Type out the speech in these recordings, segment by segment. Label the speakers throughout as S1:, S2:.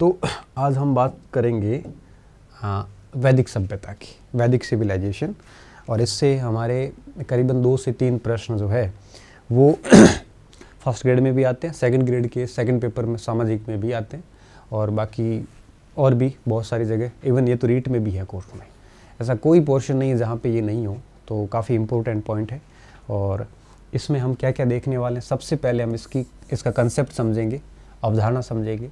S1: तो आज हम बात करेंगे वैदिक सभ्यता की वैदिक सिविलाइजेशन और इससे हमारे करीबन दो से तीन प्रश्न जो है वो फर्स्ट ग्रेड में भी आते हैं सेकंड ग्रेड के सेकंड पेपर में सामाजिक में भी आते हैं और बाकी और भी बहुत सारी जगह इवन ये तो रीट में भी है कोर्स में ऐसा कोई पोर्शन नहीं है जहाँ पर ये नहीं हो तो काफ़ी इम्पोर्टेंट पॉइंट है और इसमें हम क्या क्या देखने वाले हैं सबसे पहले हम इसकी इसका कंसेप्ट समझेंगे अवधारणा समझेंगे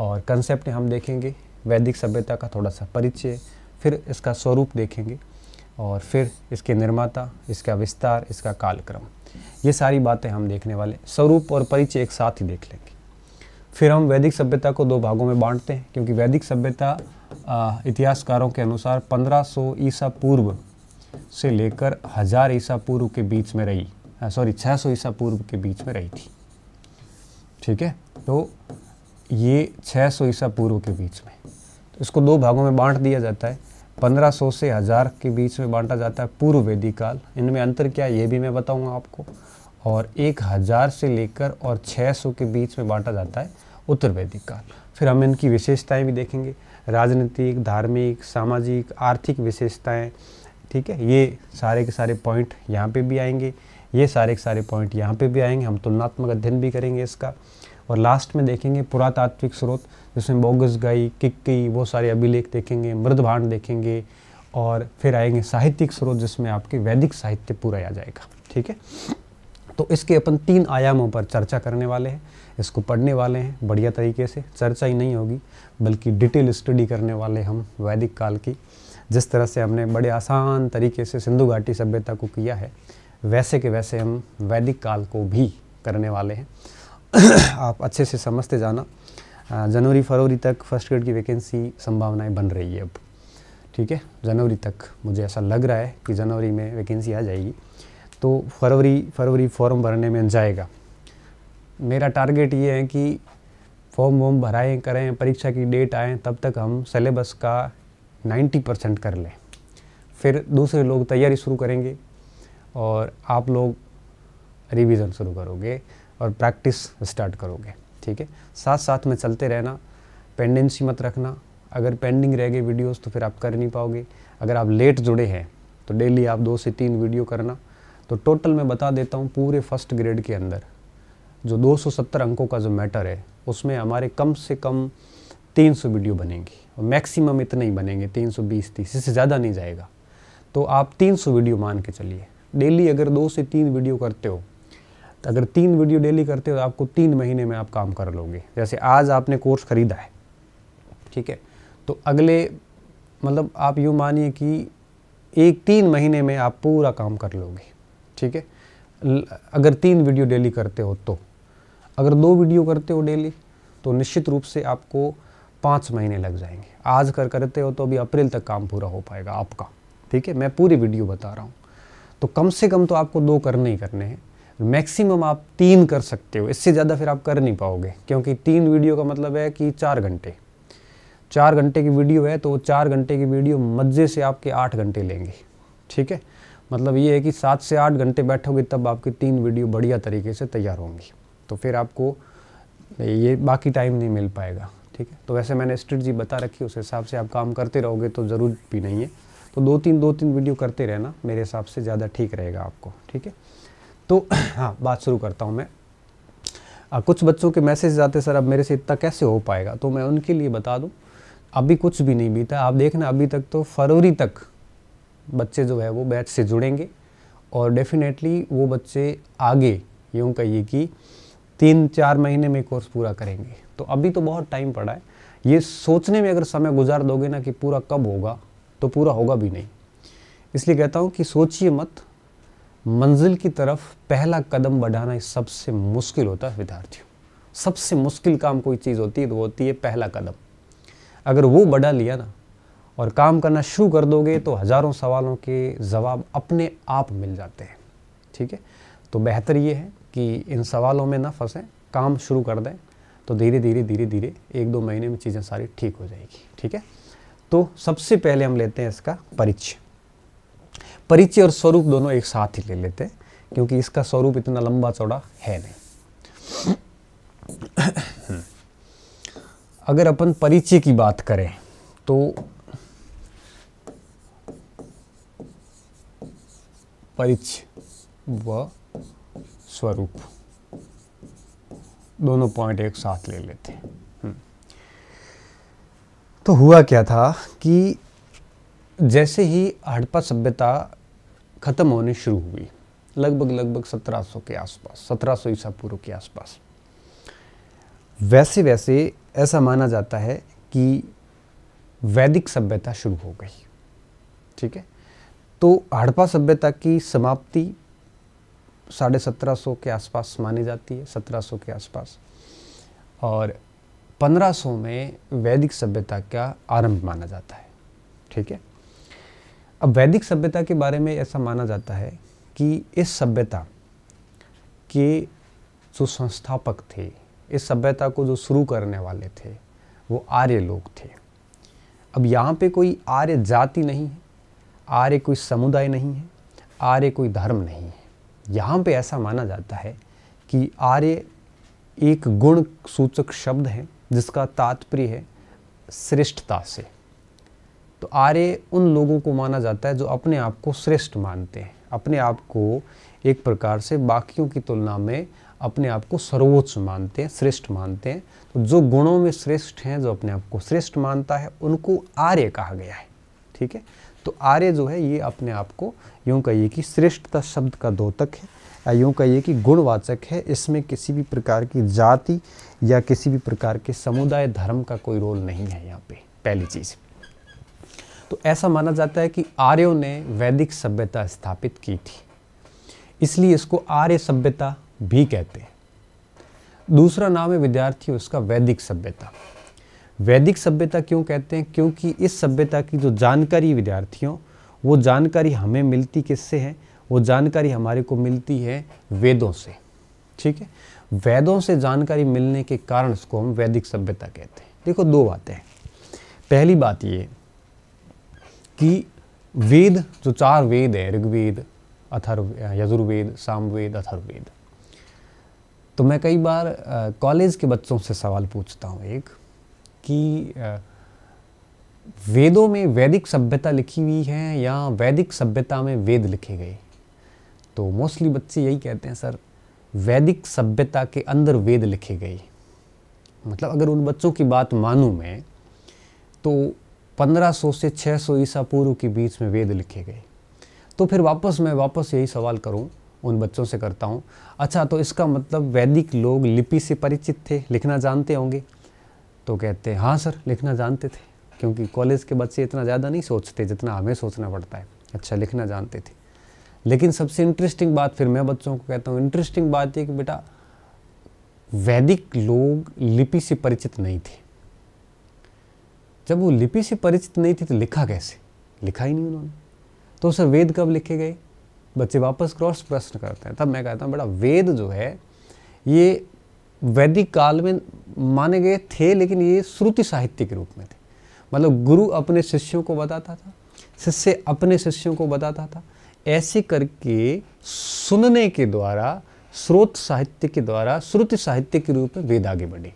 S1: और कंसेप्ट हम देखेंगे वैदिक सभ्यता का थोड़ा सा परिचय फिर इसका स्वरूप देखेंगे और फिर इसके निर्माता इसका विस्तार इसका कालक्रम ये सारी बातें हम देखने वाले स्वरूप और परिचय एक साथ ही देख लेंगे फिर हम वैदिक सभ्यता को दो भागों में बांटते हैं क्योंकि वैदिक सभ्यता इतिहासकारों के अनुसार 1500 ईसा पूर्व से लेकर हज़ार ईसा पूर्व के बीच में रही सॉरी 600 ईसा पूर्व के बीच में रही थी ठीक है तो ये 600 सौ ईसा पूर्व के बीच में तो इसको दो भागों में बांट दिया जाता है 1500 से हज़ार के बीच में बांटा जाता है पूर्व वैदिक काल इनमें अंतर क्या है ये भी मैं बताऊंगा आपको और एक हज़ार से लेकर और 600 के बीच में बांटा जाता है उत्तर वैदिक काल फिर हम इनकी विशेषताएँ भी देखेंगे राजनीतिक धार्मिक सामाजिक आर्थिक विशेषताएँ ठीक है ये सारे के सारे पॉइंट यहाँ पे भी आएंगे ये सारे के सारे पॉइंट यहाँ पे भी आएंगे हम तुलनात्मक अध्ययन भी करेंगे इसका और लास्ट में देखेंगे पुरातात्विक स्रोत जिसमें बोगस गाई किक्की वो सारे अभिलेख देखेंगे मृद भांड देखेंगे और फिर आएंगे साहित्यिक स्रोत जिसमें आपके वैदिक साहित्य पूरा आ जाएगा ठीक है तो इसके अपन तीन आयामों पर चर्चा करने वाले हैं इसको पढ़ने वाले हैं बढ़िया तरीके से चर्चा ही नहीं होगी बल्कि डिटेल स्टडी करने वाले हम वैदिक काल की जिस तरह से हमने बड़े आसान तरीके से सिंधु घाटी सभ्यता को किया है वैसे के वैसे हम वैदिक काल को भी करने वाले हैं आप अच्छे से समझते जाना जनवरी फरवरी तक फर्स्ट ग्रेड की वैकेंसी संभावनाएं बन रही है अब ठीक है जनवरी तक मुझे ऐसा लग रहा है कि जनवरी में वैकेंसी आ जाएगी तो फरवरी फरवरी फॉर्म भरने में जाएगा मेरा टारगेट ये है कि फॉर्म वॉर्म भराएं करें परीक्षा की डेट आए तब तक हम सिलेबस का 90 परसेंट कर लें फिर दूसरे लोग तैयारी शुरू करेंगे और आप लोग रिविज़न शुरू करोगे और प्रैक्टिस स्टार्ट करोगे ठीक है साथ साथ में चलते रहना पेंडेंसी मत रखना अगर पेंडिंग रह गए वीडियोस तो फिर आप कर नहीं पाओगे अगर आप लेट जुड़े हैं तो डेली आप दो से तीन वीडियो करना तो टोटल मैं बता देता हूँ पूरे फर्स्ट ग्रेड के अंदर जो 270 अंकों का जो मैटर है उसमें हमारे कम से कम 300 वीडियो बनेंगी और मैक्सिमम इतने ही बनेंगे 320 तीस इससे ज़्यादा नहीं जाएगा तो आप 300 वीडियो मान के चलिए डेली अगर दो से तीन वीडियो करते हो तो अगर तीन वीडियो डेली करते हो तो आपको तीन महीने में आप काम कर लोगे जैसे आज आपने कोर्स ख़रीदा है ठीक है तो अगले मतलब आप यूँ मानिए कि एक तीन महीने में आप पूरा काम कर लोगे ठीक है अगर तीन वीडियो डेली करते हो तो अगर दो वीडियो करते हो डेली तो निश्चित रूप से आपको पाँच महीने लग जाएंगे आज कर करते हो तो अभी अप्रैल तक काम पूरा हो पाएगा आपका ठीक है मैं पूरी वीडियो बता रहा हूँ तो कम से कम तो आपको दो करने ही करने हैं मैक्सिमम आप तीन कर सकते हो इससे ज़्यादा फिर आप कर नहीं पाओगे क्योंकि तीन वीडियो का मतलब है कि चार घंटे चार घंटे की वीडियो है तो चार घंटे की वीडियो मज़े से आपके आठ घंटे लेंगे ठीक है मतलब ये है कि सात से आठ घंटे बैठोगे तब आपकी तीन वीडियो बढ़िया तरीके से तैयार होंगी तो फिर आपको ये बाकी टाइम नहीं मिल पाएगा ठीक है तो वैसे मैंने स्ट्रेटजी बता रखी उस हिसाब से आप काम करते रहोगे तो ज़रूर भी नहीं है तो दो तीन दो तीन वीडियो करते रहना मेरे हिसाब से ज़्यादा ठीक रहेगा आपको ठीक है तो हाँ बात शुरू करता हूँ मैं आ, कुछ बच्चों के मैसेज आते सर अब मेरे से इतना कैसे हो पाएगा तो मैं उनके लिए बता दूँ अभी कुछ भी नहीं बीता आप देखना अभी तक तो फरवरी तक बच्चे जो है वो बैच से जुड़ेंगे और डेफिनेटली वो बच्चे आगे यूँ कहिए कि तीन चार महीने में कोर्स पूरा करेंगे तो अभी तो बहुत टाइम पड़ा है ये सोचने में अगर समय गुजार दोगे ना कि पूरा कब होगा तो पूरा होगा भी नहीं इसलिए कहता हूँ कि सोचिए मत मंजिल की तरफ पहला कदम बढ़ाना सबसे मुश्किल होता है विद्यार्थियों सबसे मुश्किल काम कोई चीज़ होती है तो होती है पहला कदम अगर वो बढ़ा लिया ना और काम करना शुरू कर दोगे तो हज़ारों सवालों के जवाब अपने आप मिल जाते हैं ठीक है तो बेहतर ये है कि इन सवालों में ना फंसें काम शुरू कर दें तो धीरे धीरे धीरे धीरे एक दो महीने में चीज़ें सारी ठीक हो जाएगी ठीक है तो सबसे पहले हम लेते हैं इसका परिचय परिचय और स्वरूप दोनों एक साथ ही ले लेते हैं क्योंकि इसका स्वरूप इतना लंबा चौड़ा है नहीं अगर अपन परिचय की बात करें तो परिचय व स्वरूप दोनों पॉइंट एक साथ ले लेते हैं हम्म। तो हुआ क्या था कि जैसे ही हड़प्पा सभ्यता ख़त्म होने शुरू हुई लगभग लगभग 1700 के आसपास 1700 ईसा पूर्व के आसपास वैसे वैसे ऐसा माना जाता है कि वैदिक सभ्यता शुरू हो गई ठीक है तो हड़प्पा सभ्यता की समाप्ति साढ़े सत्रह सौ के आसपास मानी जाती है सत्रह सौ के आसपास और पंद्रह सौ में वैदिक सभ्यता का आरंभ माना जाता है ठीक है अब वैदिक सभ्यता के बारे में ऐसा माना जाता है कि इस सभ्यता के जो संस्थापक थे इस सभ्यता को जो शुरू करने वाले थे वो आर्य लोग थे अब यहाँ पे कोई आर्य जाति नहीं है आर्य कोई समुदाय नहीं है आर्य कोई धर्म नहीं है यहाँ पे ऐसा माना जाता है कि आर्य एक गुण सूचक शब्द है जिसका तात्पर्य है श्रेष्ठता से तो आर्य उन लोगों को माना जाता है जो अपने आप को श्रेष्ठ मानते हैं अपने आप को एक प्रकार से बाकियों की तुलना में अपने आप को सर्वोच्च मानते हैं श्रेष्ठ मानते हैं तो जो गुणों में श्रेष्ठ हैं जो अपने आप को श्रेष्ठ मानता है उनको आर्य कहा गया है ठीक है तो आर्य जो है ये अपने आप को यूँ कहिए कि श्रेष्ठता शब्द का दोतक है या यूँ कहिए कि गुणवाचक है इसमें किसी भी प्रकार की जाति या किसी भी प्रकार के समुदाय धर्म का कोई रोल नहीं है यहाँ पे पहली चीज़ तो ऐसा माना जाता है कि आर्यों ने वैदिक सभ्यता स्थापित की थी इसलिए इसको आर्य सभ्यता भी कहते हैं दूसरा नाम है विद्यार्थी उसका वैदिक सभ्यता वैदिक सभ्यता क्यों कहते हैं क्योंकि इस सभ्यता की जो जानकारी विद्यार्थियों वो जानकारी हमें मिलती किससे है वो जानकारी हमारे को मिलती है वेदों से ठीक है वेदों से जानकारी मिलने के कारण उसको हम वैदिक सभ्यता कहते हैं देखो दो बातें हैं पहली बात ये कि वेद जो चार वेद है ऋग्वेद अथर्व यजुर्वेद सामवेद अथर्वेद तो मैं कई बार कॉलेज के बच्चों से सवाल पूछता हूँ एक कि वेदों में वैदिक सभ्यता लिखी हुई है या वैदिक सभ्यता में वेद लिखे गए तो मोस्टली बच्चे यही कहते हैं सर वैदिक सभ्यता के अंदर वेद लिखे गए मतलब अगर उन बच्चों की बात मानूँ मैं तो 1500 से 600 सौ ईसा पूर्व के बीच में वेद लिखे गए तो फिर वापस मैं वापस यही सवाल करूँ उन बच्चों से करता हूँ अच्छा तो इसका मतलब वैदिक लोग लिपि से परिचित थे लिखना जानते होंगे तो कहते हैं हाँ सर लिखना जानते थे क्योंकि कॉलेज के बच्चे इतना ज़्यादा नहीं सोचते जितना हमें सोचना पड़ता है अच्छा लिखना जानते थे लेकिन सबसे इंटरेस्टिंग बात फिर मैं बच्चों को कहता हूँ इंटरेस्टिंग बात यह कि बेटा वैदिक लोग लिपि से परिचित नहीं थे जब वो लिपि से परिचित नहीं थी तो लिखा कैसे लिखा ही नहीं उन्होंने तो सर वेद कब लिखे गए बच्चे वापस क्रॉस प्रश्न करते हैं तब मैं कहता हूँ बड़ा वेद जो है ये वैदिक काल में माने गए थे लेकिन ये श्रुति साहित्य के रूप में थे मतलब गुरु अपने शिष्यों को बताता था शिष्य अपने शिष्यों को बताता था ऐसे करके सुनने के द्वारा स्रोत साहित्य के द्वारा श्रुति साहित्य के रूप में वेद आगे बढ़े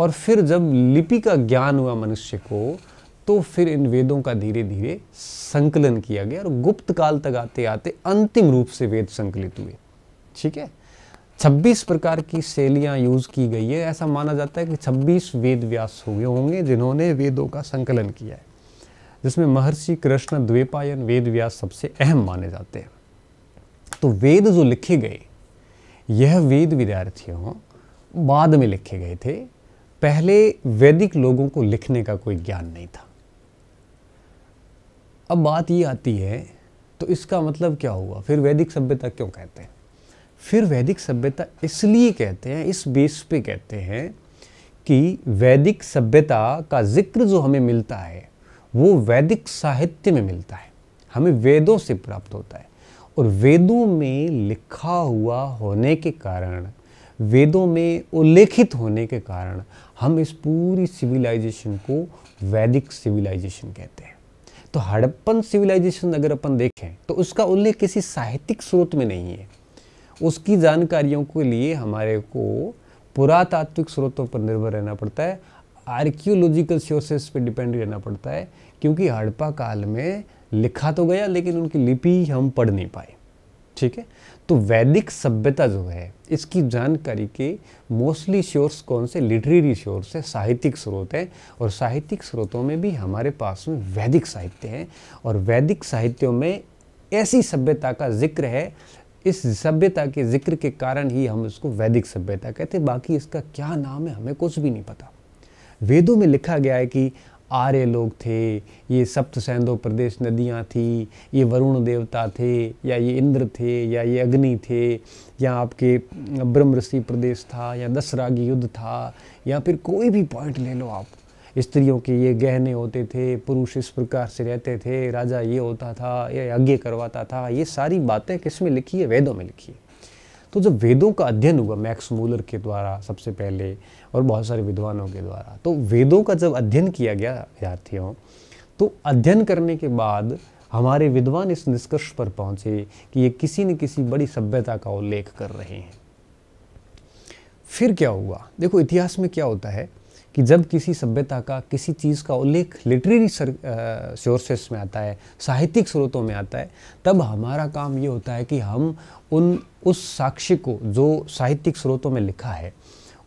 S1: और फिर जब लिपि का ज्ञान हुआ मनुष्य को तो फिर इन वेदों का धीरे धीरे संकलन किया गया और गुप्त काल तक आते आते अंतिम रूप से वेद संकलित हुए ठीक है 26 प्रकार की शैलियाँ यूज की गई है ऐसा माना जाता है कि 26 वेद व्यास हुए होंगे जिन्होंने वेदों का संकलन किया है जिसमें महर्षि कृष्ण द्वेपायन वेद व्यास सबसे अहम माने जाते हैं तो वेद जो लिखे गए यह वेद विद्यार्थियों बाद में लिखे गए थे पहले वैदिक लोगों को लिखने का कोई ज्ञान नहीं था अब बात ये आती है तो इसका मतलब क्या हुआ फिर वैदिक सभ्यता क्यों कहते हैं फिर वैदिक सभ्यता इसलिए कहते हैं इस बेस पे कहते हैं कि वैदिक सभ्यता का जिक्र जो हमें मिलता है वो वैदिक साहित्य में मिलता है हमें वेदों से प्राप्त होता है और वेदों में लिखा हुआ होने के कारण वेदों में उल्लेखित होने के कारण हम इस पूरी सिविलाइजेशन को वैदिक सिविलाइजेशन कहते हैं तो हड़प्पन सिविलाइजेशन अगर अपन देखें तो उसका उल्लेख किसी साहित्यिक स्रोत में नहीं है उसकी जानकारियों के लिए हमारे को पुरातात्विक स्रोतों पर निर्भर रहना पड़ता है आर्कियोलॉजिकल सोर्सेस पर डिपेंड रहना पड़ता है क्योंकि हड़प्पा काल में लिखा तो गया लेकिन उनकी लिपि हम पढ़ नहीं पाए ठीक है तो वैदिक सभ्यता जो है इसकी जानकारी के मोस्टली सोर्स कौन से लिटरेरी सोर्स है साहित्यिक स्रोत हैं और साहित्यिक स्रोतों में भी हमारे पास में वैदिक साहित्य है और वैदिक साहित्यों में ऐसी सभ्यता का जिक्र है इस सभ्यता के जिक्र के कारण ही हम इसको वैदिक सभ्यता कहते हैं बाकी इसका क्या नाम है हमें कुछ भी नहीं पता वेदों में लिखा गया है कि आर्य लोग थे ये सप्त सैंधो प्रदेश नदियाँ थी ये वरुण देवता थे या ये इंद्र थे या ये अग्नि थे या आपके ब्रह्म ऋषि प्रदेश था या दसरागी युद्ध था या फिर कोई भी पॉइंट ले लो आप स्त्रियों के ये गहने होते थे पुरुष इस प्रकार से रहते थे राजा ये होता था या यज्ञ करवाता था ये सारी बातें किस में लिखी है वेदों में लिखी है तो जब वेदों का अध्ययन हुआ मैक्स मूलर के द्वारा सबसे पहले और बहुत सारे विद्वानों के द्वारा तो वेदों का जब अध्ययन किया गया विद्यार्थियों तो अध्ययन करने के बाद हमारे विद्वान इस निष्कर्ष पर पहुंचे कि ये किसी न किसी बड़ी सभ्यता का उल्लेख कर रहे हैं फिर क्या हुआ देखो इतिहास में क्या होता है कि जब किसी सभ्यता का किसी चीज़ का उल्लेख लिटरेरी सोर्सेस में आता है साहित्यिक स्रोतों में आता है तब हमारा काम ये होता है कि हम उन उस साक्ष्य को जो साहित्यिक स्रोतों में लिखा है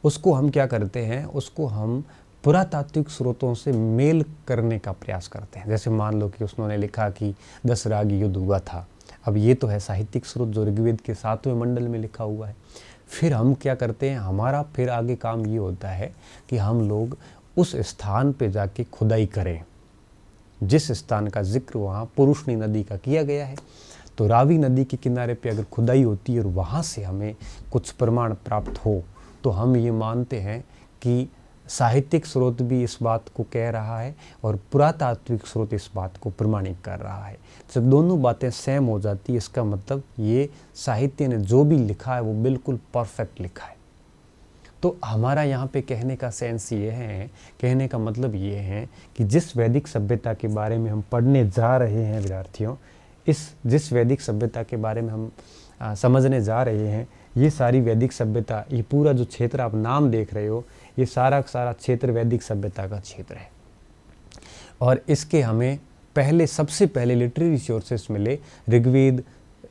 S1: उसको हम क्या करते हैं उसको हम पुरातात्विक स्रोतों से मेल करने का प्रयास करते हैं जैसे मान लो कि उसने लिखा कि दस राग युद्ध हुआ था अब ये तो है साहित्यिक स्रोत जो ऋग्वेद के सातवें मंडल में लिखा हुआ है फिर हम क्या करते हैं हमारा फिर आगे काम ये होता है कि हम लोग उस स्थान पे जाके खुदाई करें जिस स्थान का जिक्र वहाँ पुरुषणी नदी का किया गया है तो रावी नदी के किनारे पे अगर खुदाई होती है और वहाँ से हमें कुछ प्रमाण प्राप्त हो तो हम ये मानते हैं कि साहित्यिक स्रोत भी इस बात को कह रहा है और पुरातात्विक स्रोत इस बात को प्रमाणित कर रहा है जब दोनों बातें सेम हो जाती है इसका मतलब ये साहित्य ने जो भी लिखा है वो बिल्कुल परफेक्ट लिखा है तो हमारा यहाँ पे कहने का सेंस ये है कहने का मतलब ये है कि जिस वैदिक सभ्यता के बारे में हम पढ़ने जा रहे हैं विद्यार्थियों इस जिस वैदिक सभ्यता के बारे में हम आ, समझने जा रहे हैं ये सारी वैदिक सभ्यता ये पूरा जो क्षेत्र आप नाम देख रहे हो ये सारा सारा क्षेत्र वैदिक सभ्यता का क्षेत्र है और इसके हमें पहले सबसे पहले लिटरेरी सोर्सेस मिले ऋग्वेद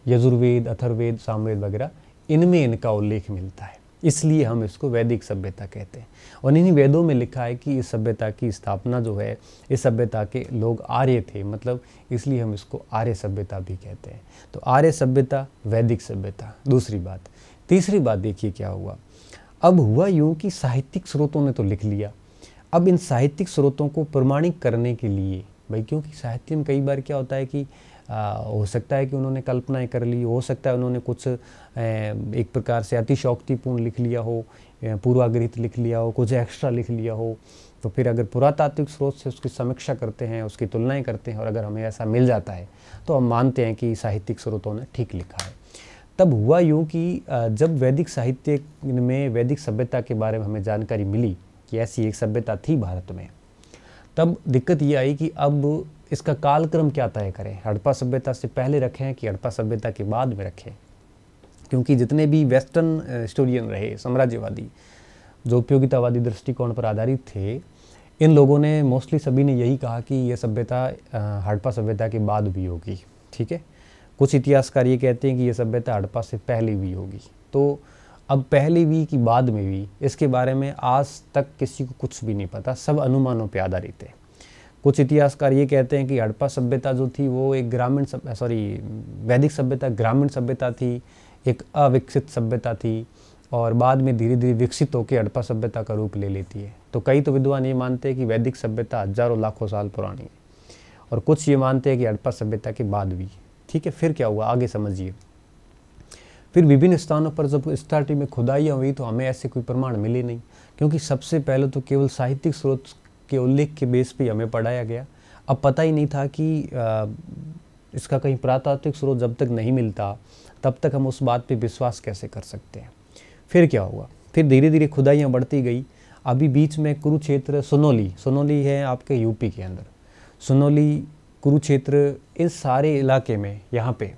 S1: यजुर्वेद अथर्वेद सामवेद वगैरह इनमें इनका उल्लेख मिलता है इसलिए हम इसको वैदिक सभ्यता कहते हैं और इन्हीं वेदों में लिखा है कि इस सभ्यता की स्थापना जो है इस सभ्यता के लोग आर्य थे मतलब इसलिए हम इसको आर्य सभ्यता भी कहते हैं तो आर्य सभ्यता वैदिक सभ्यता दूसरी बात तीसरी बात देखिए क्या हुआ अब हुआ यूँ कि साहित्यिक स्रोतों ने तो लिख लिया अब इन साहित्यिक स्रोतों को प्रमाणिक करने के लिए भाई क्योंकि साहित्य में कई बार क्या होता है कि हो सकता है कि उन्होंने कल्पनाएं कर ली हो सकता है उन्होंने कुछ एक प्रकार से अतिशोक्तिपूर्ण लिख लिया हो पूर्वाग्रहित लिख लिया हो कुछ एक्स्ट्रा लिख लिया हो तो फिर अगर पुरातात्विक स्रोत से उसकी समीक्षा करते हैं उसकी तुलनाएं करते हैं और अगर हमें ऐसा मिल जाता है तो हम मानते हैं कि साहित्यिक स्रोतों ने ठीक लिखा है तब हुआ यूँ कि जब वैदिक साहित्य में वैदिक सभ्यता के बारे में हमें जानकारी मिली कि ऐसी एक सभ्यता थी भारत में तब दिक्कत ये आई कि अब इसका कालक्रम क्या तय करें हड़प्पा सभ्यता से पहले रखें कि हड़प्पा सभ्यता के बाद में रखें क्योंकि जितने भी वेस्टर्न हिस्टोरियन रहे साम्राज्यवादी जो उपयोगितावादी दृष्टिकोण पर आधारित थे इन लोगों ने मोस्टली सभी ने यही कहा कि यह सभ्यता हड़प्पा सभ्यता के बाद भी होगी ठीक है कुछ इतिहासकार ये कहते हैं कि यह सभ्यता हड़प्पा से पहले भी होगी तो अब पहले भी कि बाद में भी इसके बारे में आज तक किसी को कुछ भी नहीं पता सब अनुमानों पर आधारित है कुछ इतिहासकार ये कहते हैं कि हड़प्पा सभ्यता जो थी वो एक ग्रामीण सॉरी वैदिक सभ्यता ग्रामीण सभ्यता थी एक अविकसित सभ्यता थी और बाद में धीरे धीरे विकसित होकर हड़प्पा सभ्यता का रूप ले लेती है तो कई तो विद्वान ये मानते हैं कि वैदिक सभ्यता हजारों लाखों साल पुरानी है और कुछ ये मानते हैं कि हड़प्पा सभ्यता के बाद भी ठीक है फिर क्या हुआ आगे समझिए फिर विभिन्न स्थानों पर जब स्टार्टिंग में खुदाइयाँ हुई तो हमें ऐसे कोई प्रमाण मिले नहीं क्योंकि सबसे पहले तो केवल साहित्यिक स्रोत के उल्लेख के बेस पे हमें पढ़ाया गया अब पता ही नहीं था कि आ, इसका कहीं प्रातात्विक स्रोत जब तक नहीं मिलता तब तक हम उस बात पे विश्वास कैसे कर सकते हैं फिर क्या हुआ फिर धीरे धीरे खुदाइयाँ बढ़ती गई अभी बीच में कुरुक्षेत्र सुनोली सुनोली है आपके यूपी के अंदर सुनोली कुरुक्षेत्र इस सारे इलाके में यहाँ पे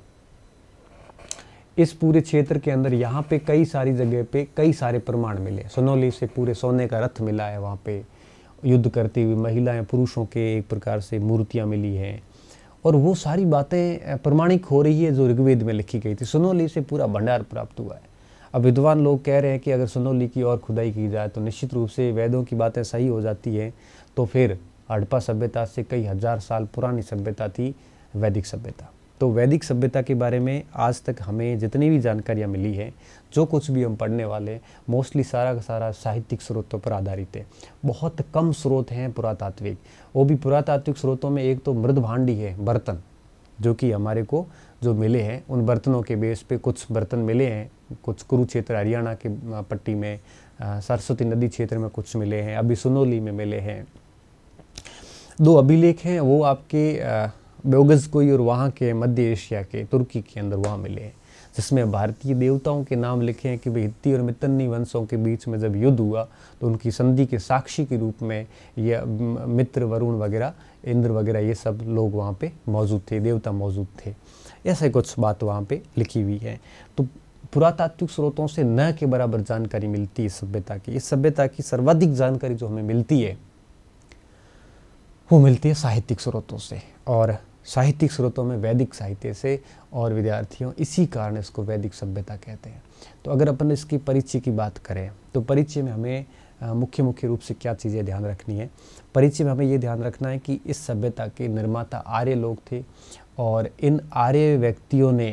S1: इस पूरे क्षेत्र के अंदर यहाँ पे कई सारी जगह पे कई सारे प्रमाण मिले सोनोली से पूरे सोने का रथ मिला है वहाँ पे युद्ध करती हुई महिलाएं पुरुषों के एक प्रकार से मूर्तियाँ मिली हैं और वो सारी बातें प्रमाणिक हो रही है जो ऋग्वेद में लिखी गई थी सुनौली से पूरा भंडार प्राप्त हुआ है अब विद्वान लोग कह रहे हैं कि अगर सुनौली की और खुदाई की जाए तो निश्चित रूप से वेदों की बातें सही हो जाती हैं तो फिर हड़प्पा सभ्यता से कई हज़ार साल पुरानी सभ्यता थी वैदिक सभ्यता तो वैदिक सभ्यता के बारे में आज तक हमें जितनी भी जानकारियाँ मिली है जो कुछ भी हम पढ़ने वाले हैं मोस्टली सारा का सारा साहित्यिक स्रोतों पर आधारित है बहुत कम स्रोत हैं पुरातात्विक वो भी पुरातात्विक स्रोतों में एक तो मृद भांडी है बर्तन जो कि हमारे को जो मिले हैं उन बर्तनों के बेस पे कुछ बर्तन मिले हैं कुछ कुरुक्षेत्र हरियाणा के पट्टी में सरस्वती नदी क्षेत्र में कुछ मिले हैं अभी सुनोली में मिले हैं दो अभिलेख हैं वो आपके बेगज कोई और वहाँ के मध्य एशिया के तुर्की के अंदर वहाँ मिले हैं जिसमें भारतीय देवताओं के नाम लिखे हैं कि वे हित्ती और मितन्नी वंशों के बीच में जब युद्ध हुआ तो उनकी संधि के साक्षी के रूप में ये मित्र वरुण वगैरह इंद्र वगैरह ये सब लोग वहाँ पे मौजूद थे देवता मौजूद थे ऐसे कुछ बात वहाँ पे लिखी हुई है तो पुरातात्विक स्रोतों से न के बराबर जानकारी मिलती है सभ्यता की इस सभ्यता की सर्वाधिक जानकारी जो हमें मिलती है वो मिलती है साहित्यिक स्रोतों से और साहित्यिक स्रोतों में वैदिक साहित्य से और विद्यार्थियों इसी कारण इसको वैदिक सभ्यता कहते हैं तो अगर अपन इसकी परिचय की बात करें तो परिचय में हमें मुख्य मुख्य रूप से क्या चीज़ें ध्यान रखनी है परिचय में हमें ये ध्यान रखना है कि इस सभ्यता के निर्माता आर्य लोग थे और इन आर्य व्यक्तियों ने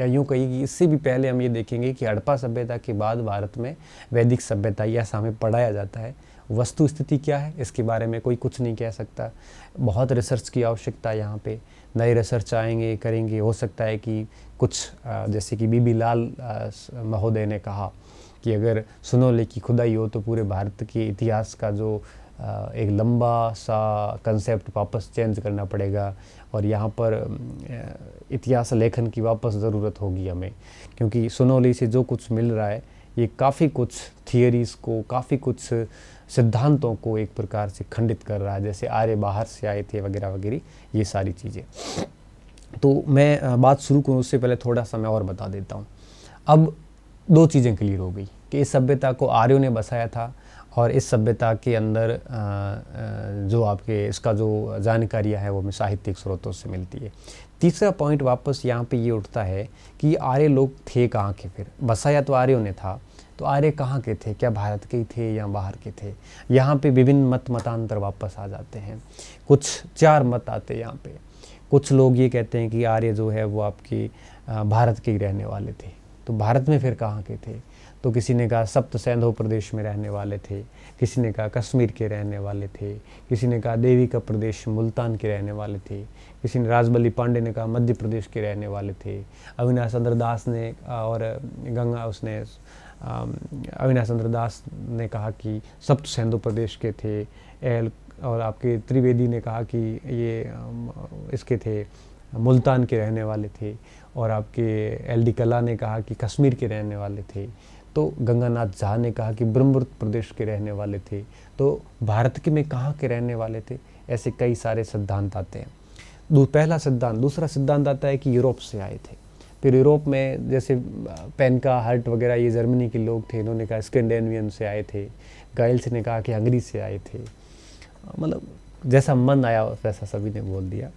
S1: या यूँ कही कि इससे भी पहले हम ये देखेंगे कि हड़प्पा सभ्यता के बाद भारत में वैदिक सभ्यता या हमें पढ़ाया जाता है वस्तु स्थिति क्या है इसके बारे में कोई कुछ नहीं कह सकता बहुत रिसर्च की आवश्यकता है यहाँ पे नए रिसर्च आएंगे करेंगे हो सकता है कि कुछ जैसे कि बीबी लाल महोदय ने कहा कि अगर सुनोले की खुदाई हो तो पूरे भारत के इतिहास का जो एक लंबा सा कंसेप्ट वापस चेंज करना पड़ेगा और यहाँ पर इतिहास लेखन की वापस ज़रूरत होगी हमें क्योंकि सुनोली से जो कुछ मिल रहा है ये काफ़ी कुछ थियोरीज़ को काफ़ी कुछ सिद्धांतों को एक प्रकार से खंडित कर रहा है जैसे आर्य बाहर से आए थे वगैरह वगैरह ये सारी चीज़ें तो मैं बात शुरू करूँ उससे पहले थोड़ा सा मैं और बता देता हूँ अब दो चीज़ें क्लियर हो गई कि इस सभ्यता को आर्यों ने बसाया था और इस सभ्यता के अंदर जो आपके इसका जो जानकारियाँ है वो हमें साहित्यिक स्रोतों से मिलती है तीसरा पॉइंट वापस यहाँ पे ये उठता है कि आर्य लोग थे कहाँ के फिर बसाया तो आर्यों ने था तो आर्य कहाँ के थे क्या भारत के ही थे या बाहर के थे यहाँ पे विभिन्न मत मतांतर वापस आ जाते हैं कुछ चार मत आते हैं यहाँ पे कुछ लोग ये कहते हैं कि आर्य जो है वो आपकी भारत के ही रहने वाले थे तो भारत में फिर कहाँ के थे तो किसी ने कहा सप्त सैंधव प्रदेश में रहने वाले थे किसी ने कहा कश्मीर के रहने वाले थे किसी ने कहा देवी का प्रदेश मुल्तान के रहने वाले थे किसी ने राजबली पांडे ने कहा मध्य प्रदेश के रहने वाले थे अविनाश चंद्र दास ने और गंगा उसने अविनाश चंद्र दास ने कहा कि सप्त सैंधव प्रदेश के थे एल और आपके त्रिवेदी ने कहा कि ये इसके थे मुल्तान के रहने वाले थे और आपके एल डी कला ने कहा कि कश्मीर के रहने वाले थे तो गंगानाथ झा ने कहा कि ब्रह्मवृत प्रदेश के रहने वाले थे तो भारत के में कहाँ के रहने वाले थे ऐसे कई सारे सिद्धांत आते हैं पहला सिद्धांत दूसरा सिद्धांत आता है कि यूरोप से आए थे फिर यूरोप में जैसे पेनका हर्ट वगैरह ये जर्मनी के लोग थे इन्होंने कहा स्कैंडेनियन से आए थे गाइल्स ने कहा कि हंगरी से आए थे मतलब जैसा मन आया वैसा सभी ने बोल दिया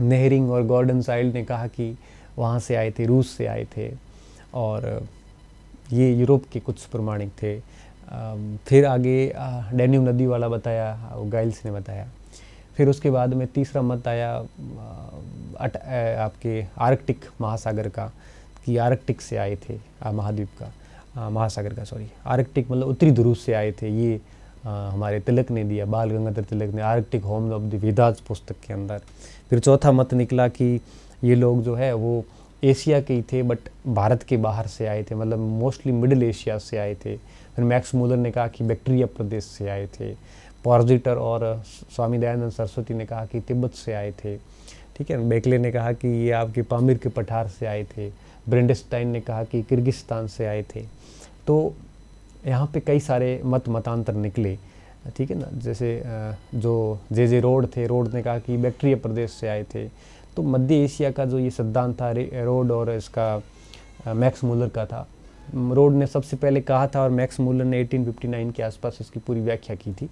S1: नेहरिंग और गॉर्डन साइल्ड ने कहा कि वहाँ से आए थे रूस से आए थे और ये यूरोप के कुछ प्रमाणिक थे फिर आगे डेन्यू नदी वाला बताया गाइल्स ने बताया फिर उसके बाद में तीसरा मत आया अट, आपके आर्कटिक महासागर का कि आर्कटिक से आए थे महाद्वीप का महासागर का सॉरी आर्कटिक मतलब उत्तरी ध्रुव से आए थे ये आ, हमारे तिलक ने दिया बाल गंगाधर तिलक ने Arctic home of the Vedas पुस्तक के अंदर फिर चौथा मत निकला कि ये लोग जो है वो एशिया के ही थे बट भारत के बाहर से आए थे मतलब मोस्टली मिडिल एशिया से आए थे फिर मैक्स मूलर ने कहा कि बैक्टीरिया प्रदेश से आए थे पॉर्जिटर और स्वामी दयानंद सरस्वती ने कहा कि तिब्बत से आए थे ठीक है बेकले ने कहा कि ये आपके पामिर के पठार से आए थे ब्रिंडस्टाइन ने कहा कि किर्गिस्तान से आए थे तो यहाँ पे कई सारे मत मतांतर निकले ठीक है ना जैसे जो जे जे रोड थे रोड ने कहा कि बैक्टीरिया प्रदेश से आए थे तो मध्य एशिया का जो ये सिद्धांत था रोड और इसका मैक्स मूलर का था रोड ने सबसे पहले कहा था और मैक्स मूलर ने 1859 के आसपास इसकी पूरी व्याख्या की थी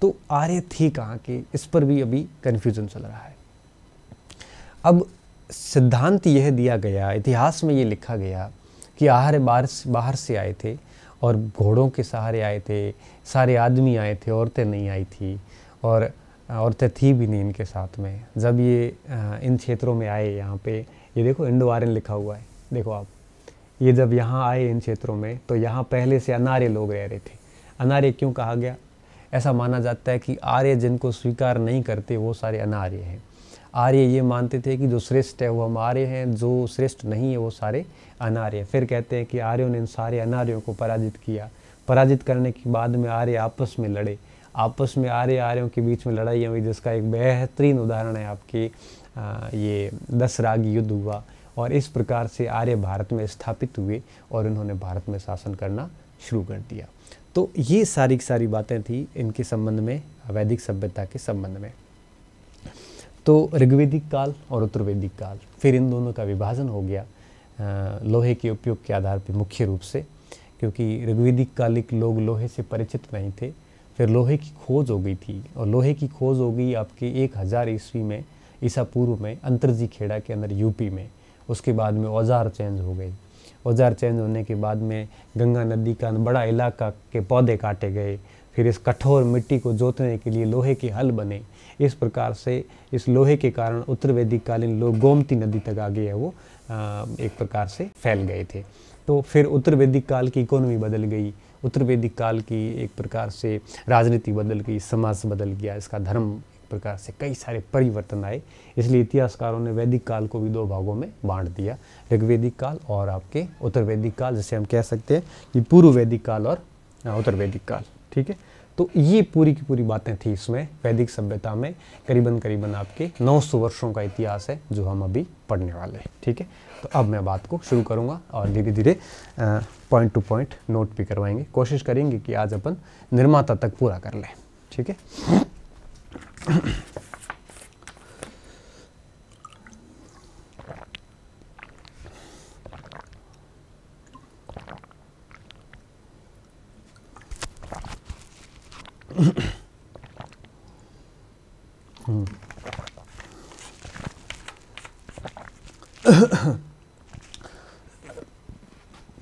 S1: तो आर्य थे कहाँ के इस पर भी अभी कन्फ्यूजन चल रहा है अब सिद्धांत यह दिया गया इतिहास में ये लिखा गया कि आहार बाहर बाहर से आए थे और घोड़ों के सहारे आए थे सारे आदमी आए थे औरतें नहीं आई थी और औरतें थी भी नहीं इनके साथ में जब ये इन क्षेत्रों में आए यहाँ पे ये देखो इंडो आर्यन लिखा हुआ है देखो आप ये जब यहाँ आए इन क्षेत्रों में तो यहाँ पहले से अनार्य लोग रह रहे थे अनार्य क्यों कहा गया ऐसा माना जाता है कि आर्य जिनको स्वीकार नहीं करते वो सारे अनार्य हैं आर्य ये मानते थे कि जो श्रेष्ठ है वो हम आर्य हैं जो श्रेष्ठ नहीं है वो सारे अनार्य फिर कहते हैं कि आर्यों ने इन सारे अनार्यों को पराजित किया पराजित करने के बाद में आर्य आपस में लड़े आपस में आर्य आर्यों के बीच में लड़ाई हुई जिसका एक बेहतरीन उदाहरण है आपकी ये दस राग युद्ध हुआ और इस प्रकार से आर्य भारत में स्थापित हुए और इन्होंने भारत में शासन करना शुरू कर दिया तो ये सारी की सारी बातें थी इनके संबंध में वैदिक सभ्यता के संबंध में तो ऋग्वेदिक काल और उत्तरवेदिक काल फिर इन दोनों का विभाजन हो गया लोहे के उपयोग के आधार पर मुख्य रूप से क्योंकि ऋग्वेदिक कालिक लोग लोहे से परिचित नहीं थे फिर लोहे की खोज हो गई थी और लोहे की खोज हो गई आपके एक हज़ार ईस्वी में ईसा पूर्व में अंतरजी खेड़ा के अंदर यूपी में उसके बाद में औजार चेंज हो गए औजार चेंज होने के बाद में गंगा नदी का बड़ा इलाका के पौधे काटे गए फिर इस कठोर मिट्टी को जोतने के लिए लोहे के हल बने इस प्रकार से इस लोहे के कारण उत्तर वैदिक कालीन लोग गोमती नदी तक आगे है वो एक प्रकार से फैल गए थे तो फिर उत्तर वैदिक काल की इकोनॉमी बदल गई उत्तर वैदिक काल की एक प्रकार से राजनीति बदल गई समाज बदल गया इसका धर्म एक प्रकार से कई सारे परिवर्तन आए इसलिए इतिहासकारों ने वैदिक काल को भी दो भागों में बांट दिया ऋग्वैदिक काल और आपके उत्तर वैदिक काल जिसे हम कह सकते हैं कि पूर्व वैदिक काल और उत्तर वैदिक काल ठीक है तो ये पूरी की पूरी बातें थी इसमें वैदिक सभ्यता में करीबन करीबन आपके 900 वर्षों का इतिहास है जो हम अभी पढ़ने वाले हैं ठीक है तो अब मैं बात को शुरू करूँगा और धीरे धीरे पॉइंट टू पॉइंट नोट भी करवाएंगे कोशिश करेंगे कि आज अपन निर्माता तक पूरा कर लें ठीक है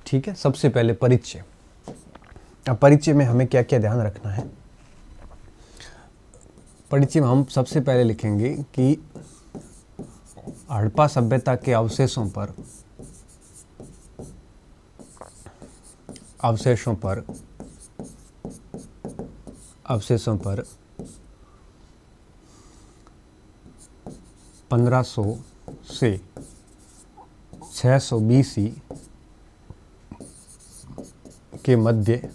S1: ठीक है सबसे पहले परिचय अब परिचय में हमें क्या क्या ध्यान रखना है परिचय में हम सबसे पहले लिखेंगे कि हड़प्पा सभ्यता के अवशेषों पर अवशेषों पर अवशेषों पर 1500 से 600 बीसी के मध्य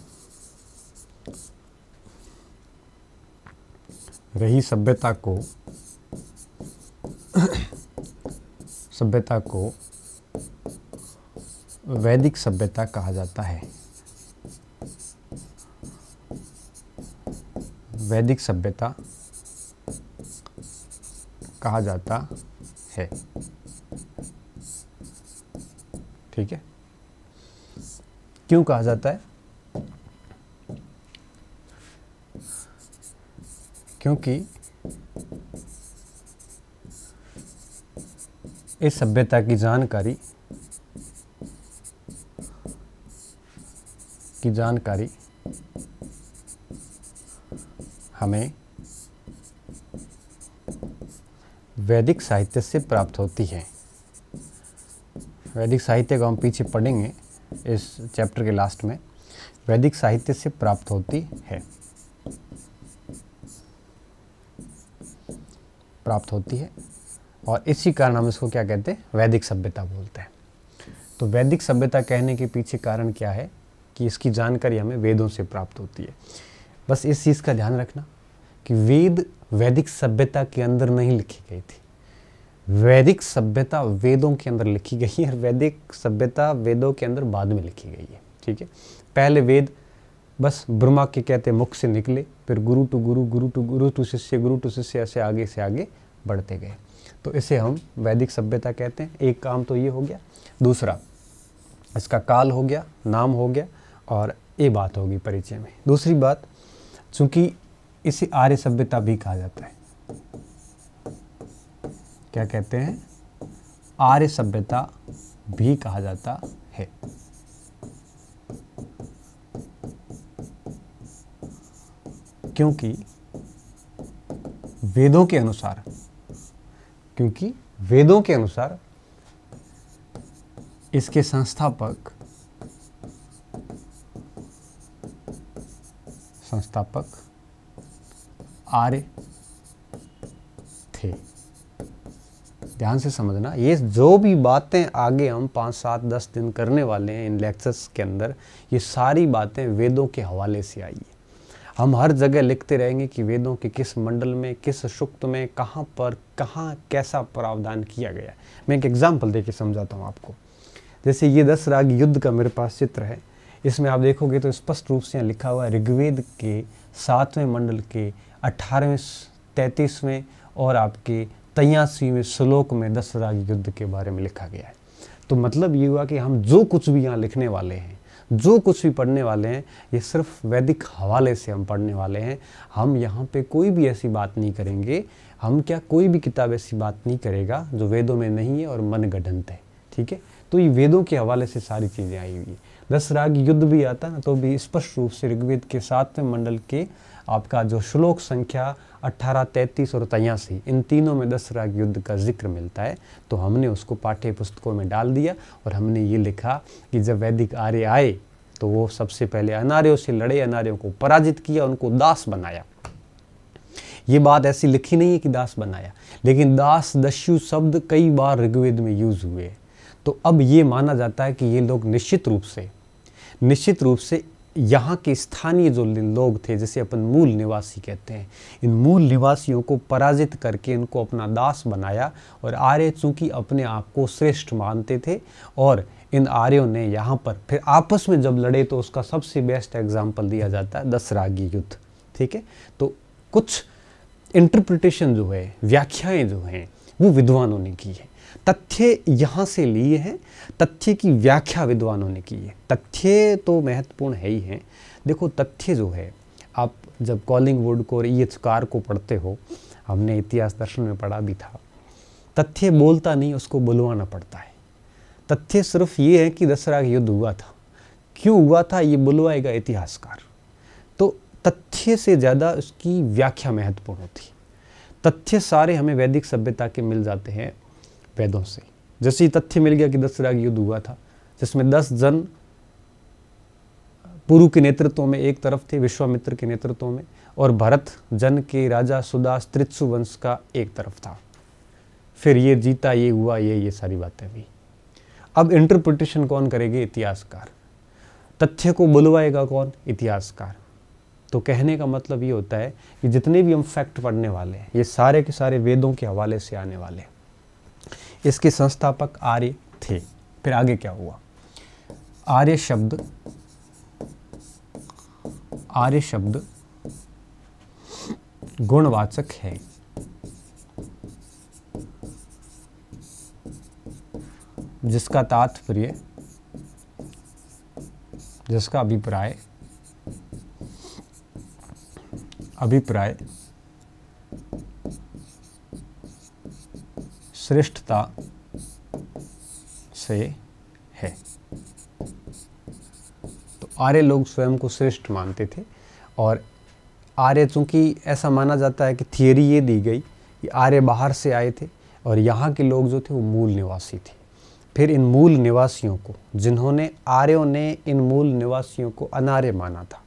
S1: रही सभ्यता को सभ्यता को वैदिक सभ्यता कहा जाता है वैदिक सभ्यता कहा जाता है ठीक है क्यों कहा जाता है क्योंकि इस सभ्यता की जानकारी की जानकारी हमें वैदिक साहित्य से प्राप्त होती है वैदिक साहित्य को हम पीछे पढ़ेंगे इस चैप्टर के लास्ट में वैदिक साहित्य से प्राप्त होती है प्राप्त होती है और इसी कारण हम इसको क्या कहते हैं वैदिक सभ्यता बोलते हैं तो वैदिक सभ्यता कहने के पीछे कारण क्या है कि इसकी जानकारी हमें वेदों से प्राप्त होती है बस इस चीज़ का ध्यान रखना कि वेद वैदिक सभ्यता के अंदर नहीं लिखी गई थी वैदिक सभ्यता वेदों के अंदर लिखी गई है वैदिक सभ्यता वेदों के अंदर बाद में लिखी गई है ठीक है पहले वेद बस ब्रह्मा के कहते मुख से निकले फिर गुरु टू गुरु गुरु टू गुरु टू शिष्य गुरु टू शिष्य ऐसे आगे से आगे बढ़ते गए तो इसे हम वैदिक सभ्यता कहते हैं एक काम तो ये हो गया दूसरा इसका काल हो गया नाम हो गया और ये बात होगी परिचय में दूसरी बात चूंकि इसे आर्य सभ्यता भी कहा जाता है क्या कहते हैं आर्य सभ्यता भी कहा जाता है क्योंकि वेदों के अनुसार क्योंकि वेदों के अनुसार इसके संस्थापक संस्थापक आर्य थे ध्यान से समझना ये जो भी बातें आगे हम पाँच सात दस दिन करने वाले हैं इन लेक्चर्स के अंदर ये सारी बातें वेदों के हवाले से आई है हम हर जगह लिखते रहेंगे कि वेदों के किस मंडल में किस सुक्त में कहाँ पर कहाँ कैसा प्रावधान किया गया मैं एक एग्जांपल देके समझाता हूँ आपको जैसे ये दस राग युद्ध का मेरे पास चित्र है इसमें आप देखोगे तो स्पष्ट रूप से यहाँ लिखा हुआ है ऋग्वेद के सातवें मंडल के अट्ठारहवें तैंतीसवें और आपके तयासीवें श्लोक में दसराज युद्ध के बारे में लिखा गया है तो मतलब ये हुआ कि हम जो कुछ भी यहाँ लिखने वाले हैं जो कुछ भी पढ़ने वाले हैं ये सिर्फ वैदिक हवाले से हम पढ़ने वाले हैं हम यहाँ पे कोई भी ऐसी बात नहीं करेंगे हम क्या कोई भी किताब ऐसी बात नहीं करेगा जो वेदों में नहीं है और मनगढ़ंत है ठीक है तो ये वेदों के हवाले से सारी चीज़ें आई हुई है दस राग युद्ध भी आता ना तो भी स्पष्ट रूप से ऋग्वेद के सातवें मंडल के आपका जो श्लोक संख्या अट्ठारह तैंतीस और तयासी इन तीनों में दस राग युद्ध का जिक्र मिलता है तो हमने उसको पाठ्य पुस्तकों में डाल दिया और हमने ये लिखा कि जब वैदिक आर्य आए तो वो सबसे पहले अनार्यों से लड़े अनार्यों को पराजित किया उनको दास बनाया ये बात ऐसी लिखी नहीं है कि दास बनाया लेकिन दास दस्यु शब्द कई बार ऋग्वेद में यूज हुए तो अब ये माना जाता है कि ये लोग निश्चित रूप से निश्चित रूप से यहाँ के स्थानीय जो लोग थे जिसे अपन मूल निवासी कहते हैं इन मूल निवासियों को पराजित करके इनको अपना दास बनाया और आर्य चूँकि अपने आप को श्रेष्ठ मानते थे और इन आर्यों ने यहाँ पर फिर आपस में जब लड़े तो उसका सबसे बेस्ट एग्जाम्पल दिया जाता है दसरागी युद्ध ठीक है तो कुछ इंटरप्रिटेशन जो है व्याख्याएं जो हैं वो विद्वानों ने की है तथ्य यहाँ से लिए हैं तथ्य की व्याख्या विद्वानों ने की है तथ्य तो महत्वपूर्ण है ही है देखो तथ्य जो है आप जब कॉलिंग वुड को और ई कार को पढ़ते हो हमने इतिहास दर्शन में पढ़ा भी था तथ्य बोलता नहीं उसको बुलवाना पड़ता है तथ्य सिर्फ ये है कि दसरा युद्ध हुआ था क्यों हुआ था ये बुलवाएगा इतिहासकार तो तथ्य से ज़्यादा उसकी व्याख्या महत्वपूर्ण होती तथ्य सारे हमें वैदिक सभ्यता के मिल जाते हैं वेदों से जैसे ही तथ्य मिल गया कि दस राग युद्ध हुआ था जिसमें दस जन पुरु के नेतृत्व में एक तरफ थे विश्वामित्र के नेतृत्व में और भरत जन के राजा सुदास त्रित्सु वंश का एक तरफ था फिर ये जीता ये हुआ ये ये सारी बातें भी अब इंटरप्रिटेशन कौन करेगा इतिहासकार तथ्य को बुलवाएगा कौन इतिहासकार तो कहने का मतलब ये होता है कि जितने भी हम फैक्ट पढ़ने वाले हैं ये सारे के सारे वेदों के हवाले से आने वाले हैं इसके संस्थापक आर्य थे फिर आगे क्या हुआ आर्य शब्द आर्य शब्द गुणवाचक है जिसका तात्पर्य जिसका अभिप्राय अभिप्राय श्रेष्ठता से है तो आर्य लोग स्वयं को श्रेष्ठ मानते थे और आर्य चूंकि ऐसा माना जाता है कि थियोरी ये दी गई कि आर्य बाहर से आए थे और यहाँ के लोग जो थे वो मूल निवासी थे फिर इन मूल निवासियों को जिन्होंने आर्यों ने इन मूल निवासियों को अनार्य माना था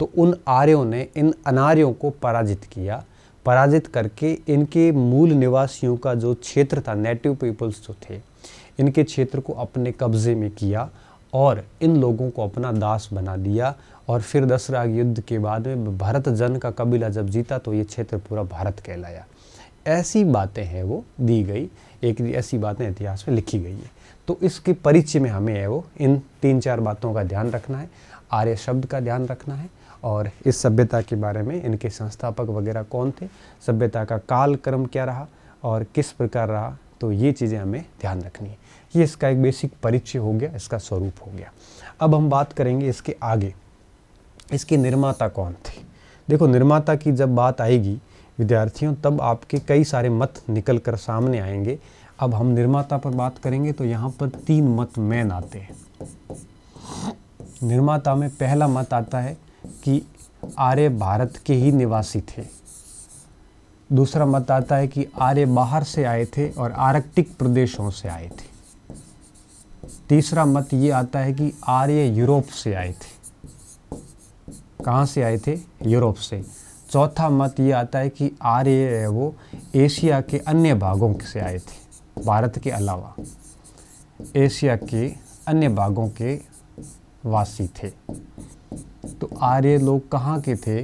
S1: तो उन आर्यों ने इन अनार्यों को पराजित किया पराजित करके इनके मूल निवासियों का जो क्षेत्र था नेटिव पीपल्स जो थे इनके क्षेत्र को अपने कब्जे में किया और इन लोगों को अपना दास बना दिया और फिर दसराग युद्ध के बाद में भारत जन का कबीला जब जीता तो ये क्षेत्र पूरा भारत कहलाया ऐसी बातें हैं वो दी गई एक ऐसी बातें इतिहास में लिखी गई है तो इसके परिचय में हमें है वो इन तीन चार बातों का ध्यान रखना है आर्य शब्द का ध्यान रखना है और इस सभ्यता के बारे में इनके संस्थापक वगैरह कौन थे सभ्यता का काल क्रम क्या रहा और किस प्रकार रहा तो ये चीज़ें हमें ध्यान रखनी है ये इसका एक बेसिक परिचय हो गया इसका स्वरूप हो गया अब हम बात करेंगे इसके आगे इसके निर्माता कौन थे देखो निर्माता की जब बात आएगी विद्यार्थियों तब आपके कई सारे मत निकल कर सामने आएंगे अब हम निर्माता पर बात करेंगे तो यहाँ पर तीन मत मैन आते हैं निर्माता में पहला मत आता है कि आर्य भारत के ही निवासी थे दूसरा मत आता है कि आर्य बाहर से आए थे और आर्कटिक प्रदेशों से आए थे तीसरा मत ये आता है कि आर्य यूरोप से आए थे कहाँ से आए थे यूरोप से चौथा मत ये आता है कि आर्य वो एशिया के अन्य भागों से आए थे भारत के अलावा एशिया के अन्य भागों के वासी थे तो आर्य लोग कहाँ के थे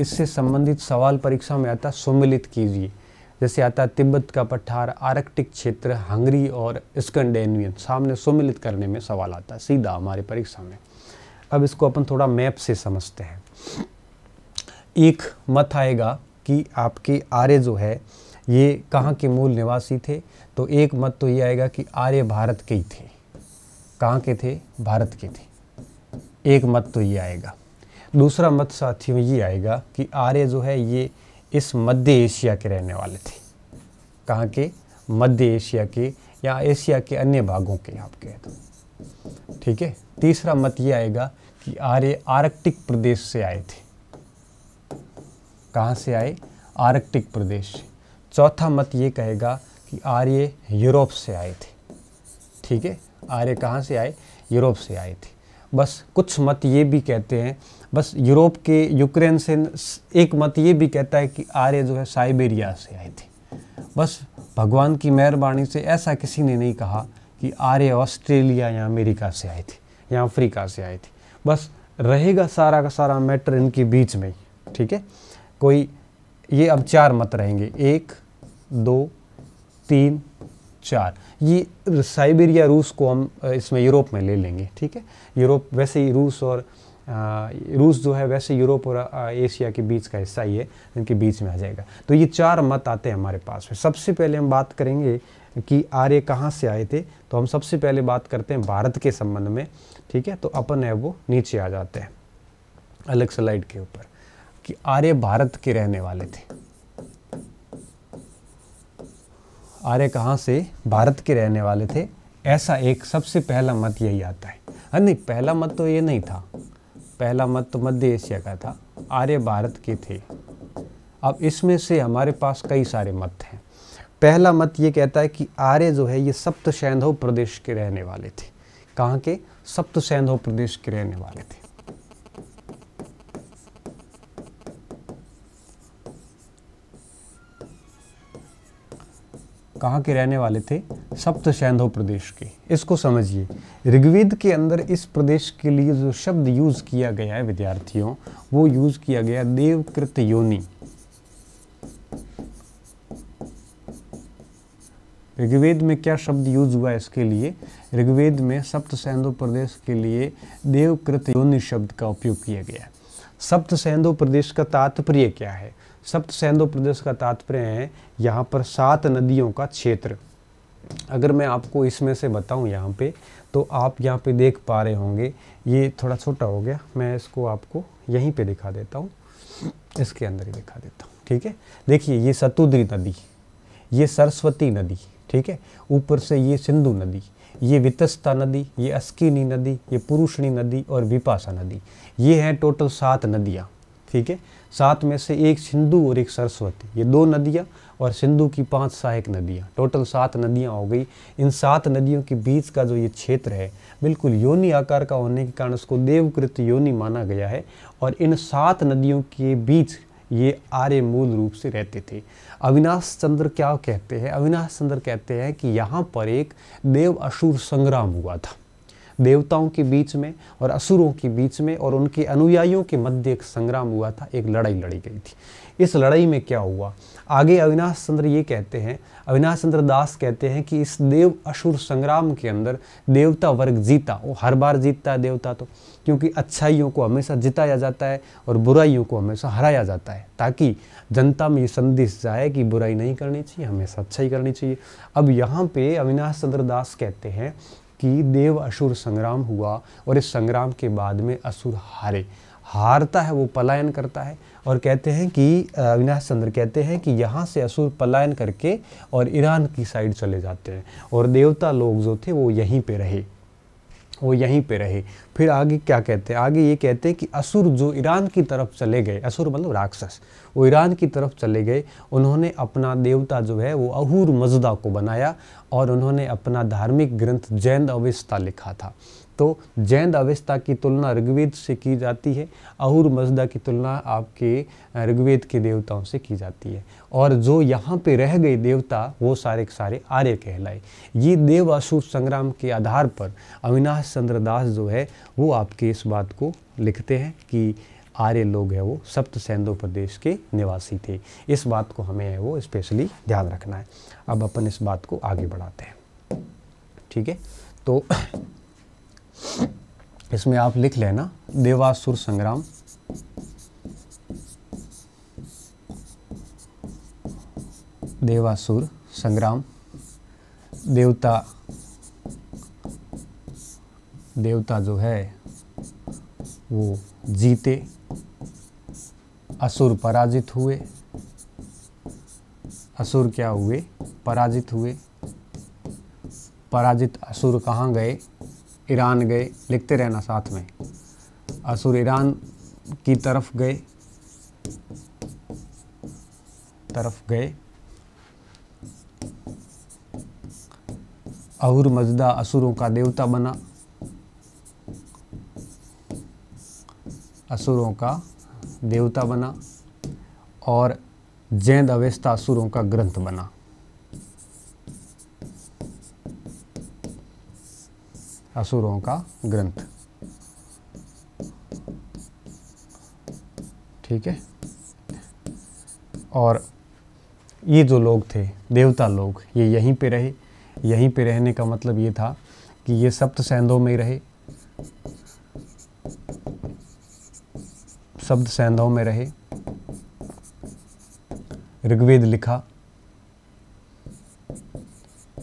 S1: इससे संबंधित सवाल परीक्षा में आता सुमिलित कीजिए जैसे आता तिब्बत का पठार आर्कटिक क्षेत्र हंगरी और स्कंडेनवियन सामने सुमिलित करने में सवाल आता है सीधा हमारे परीक्षा में अब इसको अपन थोड़ा मैप से समझते हैं एक मत आएगा कि आपके आर्य जो है ये कहाँ के मूल निवासी थे तो एक मत तो ये आएगा कि आर्य भारत के ही थे कहाँ के थे भारत के थे एक मत तो ये आएगा दूसरा मत साथियों ये आएगा कि आर्य जो है ये इस मध्य एशिया के रहने वाले थे कहाँ के मध्य एशिया के या एशिया के अन्य भागों के आप कह दो ठीक है तीसरा मत ये आएगा कि आर्य आर्कटिक प्रदेश से आए थे कहाँ से आए आर्कटिक प्रदेश से चौथा मत ये कहेगा कि आर्य यूरोप से आए थे ठीक है आर्य कहाँ से आए यूरोप से आए थे बस कुछ मत ये भी कहते हैं बस यूरोप के यूक्रेन से एक मत ये भी कहता है कि आर्य जो है साइबेरिया से आए थे बस भगवान की मेहरबानी से ऐसा किसी ने नहीं कहा कि आर्य ऑस्ट्रेलिया या अमेरिका से आए थे या अफ्रीका से आए थे बस रहेगा सारा का सारा मैटर इनके बीच में ठीक है कोई ये अब चार मत रहेंगे एक दो तीन चार ये साइबेरिया रूस को हम इसमें यूरोप में ले लेंगे ठीक है यूरोप वैसे ही रूस और रूस जो है वैसे यूरोप और एशिया के बीच का हिस्सा ही है इनके बीच में आ जाएगा तो ये चार मत आते हैं हमारे पास में सबसे पहले हम बात करेंगे कि आर्य कहाँ से आए थे तो हम सबसे पहले बात करते हैं भारत के संबंध में ठीक है तो अपन है वो नीचे आ जाते हैं अलग स्लाइड के ऊपर कि आर्य भारत के रहने वाले थे आर्य कहाँ से भारत के रहने वाले थे ऐसा एक सबसे पहला मत यही आता है नहीं पहला मत तो ये नहीं था पहला मत तो मध्य एशिया का था आर्य भारत के थे अब इसमें से हमारे पास कई सारे मत हैं पहला मत ये कहता है कि आर्य जो है ये सप्त सैंधव प्रदेश के रहने वाले थे कहाँ के सप्त सैंधव प्रदेश के रहने वाले थे कहाँ के रहने वाले थे सप्त सैंधो प्रदेश के इसको समझिए ऋग्वेद के अंदर इस प्रदेश के लिए जो शब्द यूज़ किया गया है विद्यार्थियों वो यूज़ किया गया देवकृत योनि ऋग्वेद में क्या शब्द यूज हुआ इसके लिए ऋग्वेद में सप्त सैंधो प्रदेश के लिए देवकृत योनि शब्द का उपयोग किया गया सप्त सैंधो प्रदेश का तात्पर्य क्या है सप्त सैंधो प्रदेश का तात्पर्य है यहाँ पर सात नदियों का क्षेत्र अगर मैं आपको इसमें से बताऊँ यहाँ पे तो आप यहाँ पे देख पा रहे होंगे ये थोड़ा छोटा हो गया मैं इसको आपको यहीं पे दिखा देता हूँ इसके अंदर ही दिखा देता हूँ ठीक है देखिए ये सतुद्री नदी ये सरस्वती नदी ठीक है ऊपर से ये सिंधु नदी ये वितस्ता नदी ये अस्किनी नदी ये पुरुषणी नदी और विपासा नदी ये हैं टोटल सात नदियाँ ठीक है सात में से एक सिंधु और एक सरस्वती ये दो नदियाँ और सिंधु की पांच सहायक नदियाँ टोटल सात नदियाँ हो गई इन सात नदियों के बीच का जो ये क्षेत्र है बिल्कुल योनि आकार का होने के कारण उसको देवकृत योनि माना गया है और इन सात नदियों के बीच ये आर्य मूल रूप से रहते थे अविनाश चंद्र क्या कहते हैं अविनाश चंद्र कहते हैं कि यहाँ पर एक देव असुर संग्राम हुआ था देवताओं के बीच में और असुरों के बीच में और उनके अनुयायियों के मध्य एक संग्राम हुआ था एक लड़ाई लड़ी गई थी इस लड़ाई में क्या हुआ आगे अविनाश चंद्र ये कहते हैं अविनाश चंद्र दास कहते हैं कि इस देव असुर संग्राम के अंदर देवता वर्ग जीता वो हर बार जीतता है देवता तो क्योंकि अच्छाइयों को हमेशा जिताया जाता है और बुराइयों को हमेशा हराया जाता है ताकि जनता में ये संदेश जाए कि बुराई नहीं करनी चाहिए हमेशा अच्छाई करनी चाहिए अब यहाँ पे अविनाश चंद्र दास कहते हैं कि देव असुर संग्राम हुआ और इस संग्राम के बाद में असुर हारे हारता है वो पलायन करता है और कहते हैं कि अविनाश चंद्र कहते हैं कि यहाँ से असुर पलायन करके और ईरान की साइड चले जाते हैं और देवता लोग जो थे वो यहीं पे रहे वो यहीं पे रहे फिर आगे क्या कहते हैं आगे ये कहते हैं कि असुर जो ईरान की तरफ चले गए असुर मतलब राक्षस वो ईरान की तरफ चले गए उन्होंने अपना देवता जो है वो अहूर मजदा को बनाया और उन्होंने अपना धार्मिक ग्रंथ जैन अविस्ता लिखा था तो जैन अवस्था की तुलना ऋग्वेद से की जाती है अहूर मजदा की तुलना आपके ऋग्वेद के देवताओं से की जाती है और जो यहाँ पे रह गए देवता वो सारे के सारे आर्य कहलाए ये देव असुर संग्राम के आधार पर अविनाश चंद्र दास जो है वो आपके इस बात को लिखते हैं कि आर्य लोग हैं वो सप्त सैंदो प्रदेश के निवासी थे इस बात को हमें वो स्पेशली ध्यान रखना है अब अपन इस बात को आगे बढ़ाते हैं ठीक है तो इसमें आप लिख लेना देवासुर संग्राम देवासुर संग्राम देवता देवता जो है वो जीते असुर पराजित हुए असुर क्या हुए पराजित हुए पराजित असुर कहाँ गए ईरान गए लिखते रहना साथ में असुर ईरान की तरफ गए तरफ गए अहुर मजदा असुरों का देवता बना असुरों का देवता बना और जैन अवेस्ता असुरों का ग्रंथ बना असुरों का ग्रंथ ठीक है और ये जो लोग थे देवता लोग ये यहीं पे रहे यहीं पे रहने का मतलब ये था कि ये सप्त सैंधों में रहे सप्त सैंधों में रहे ऋग्वेद लिखा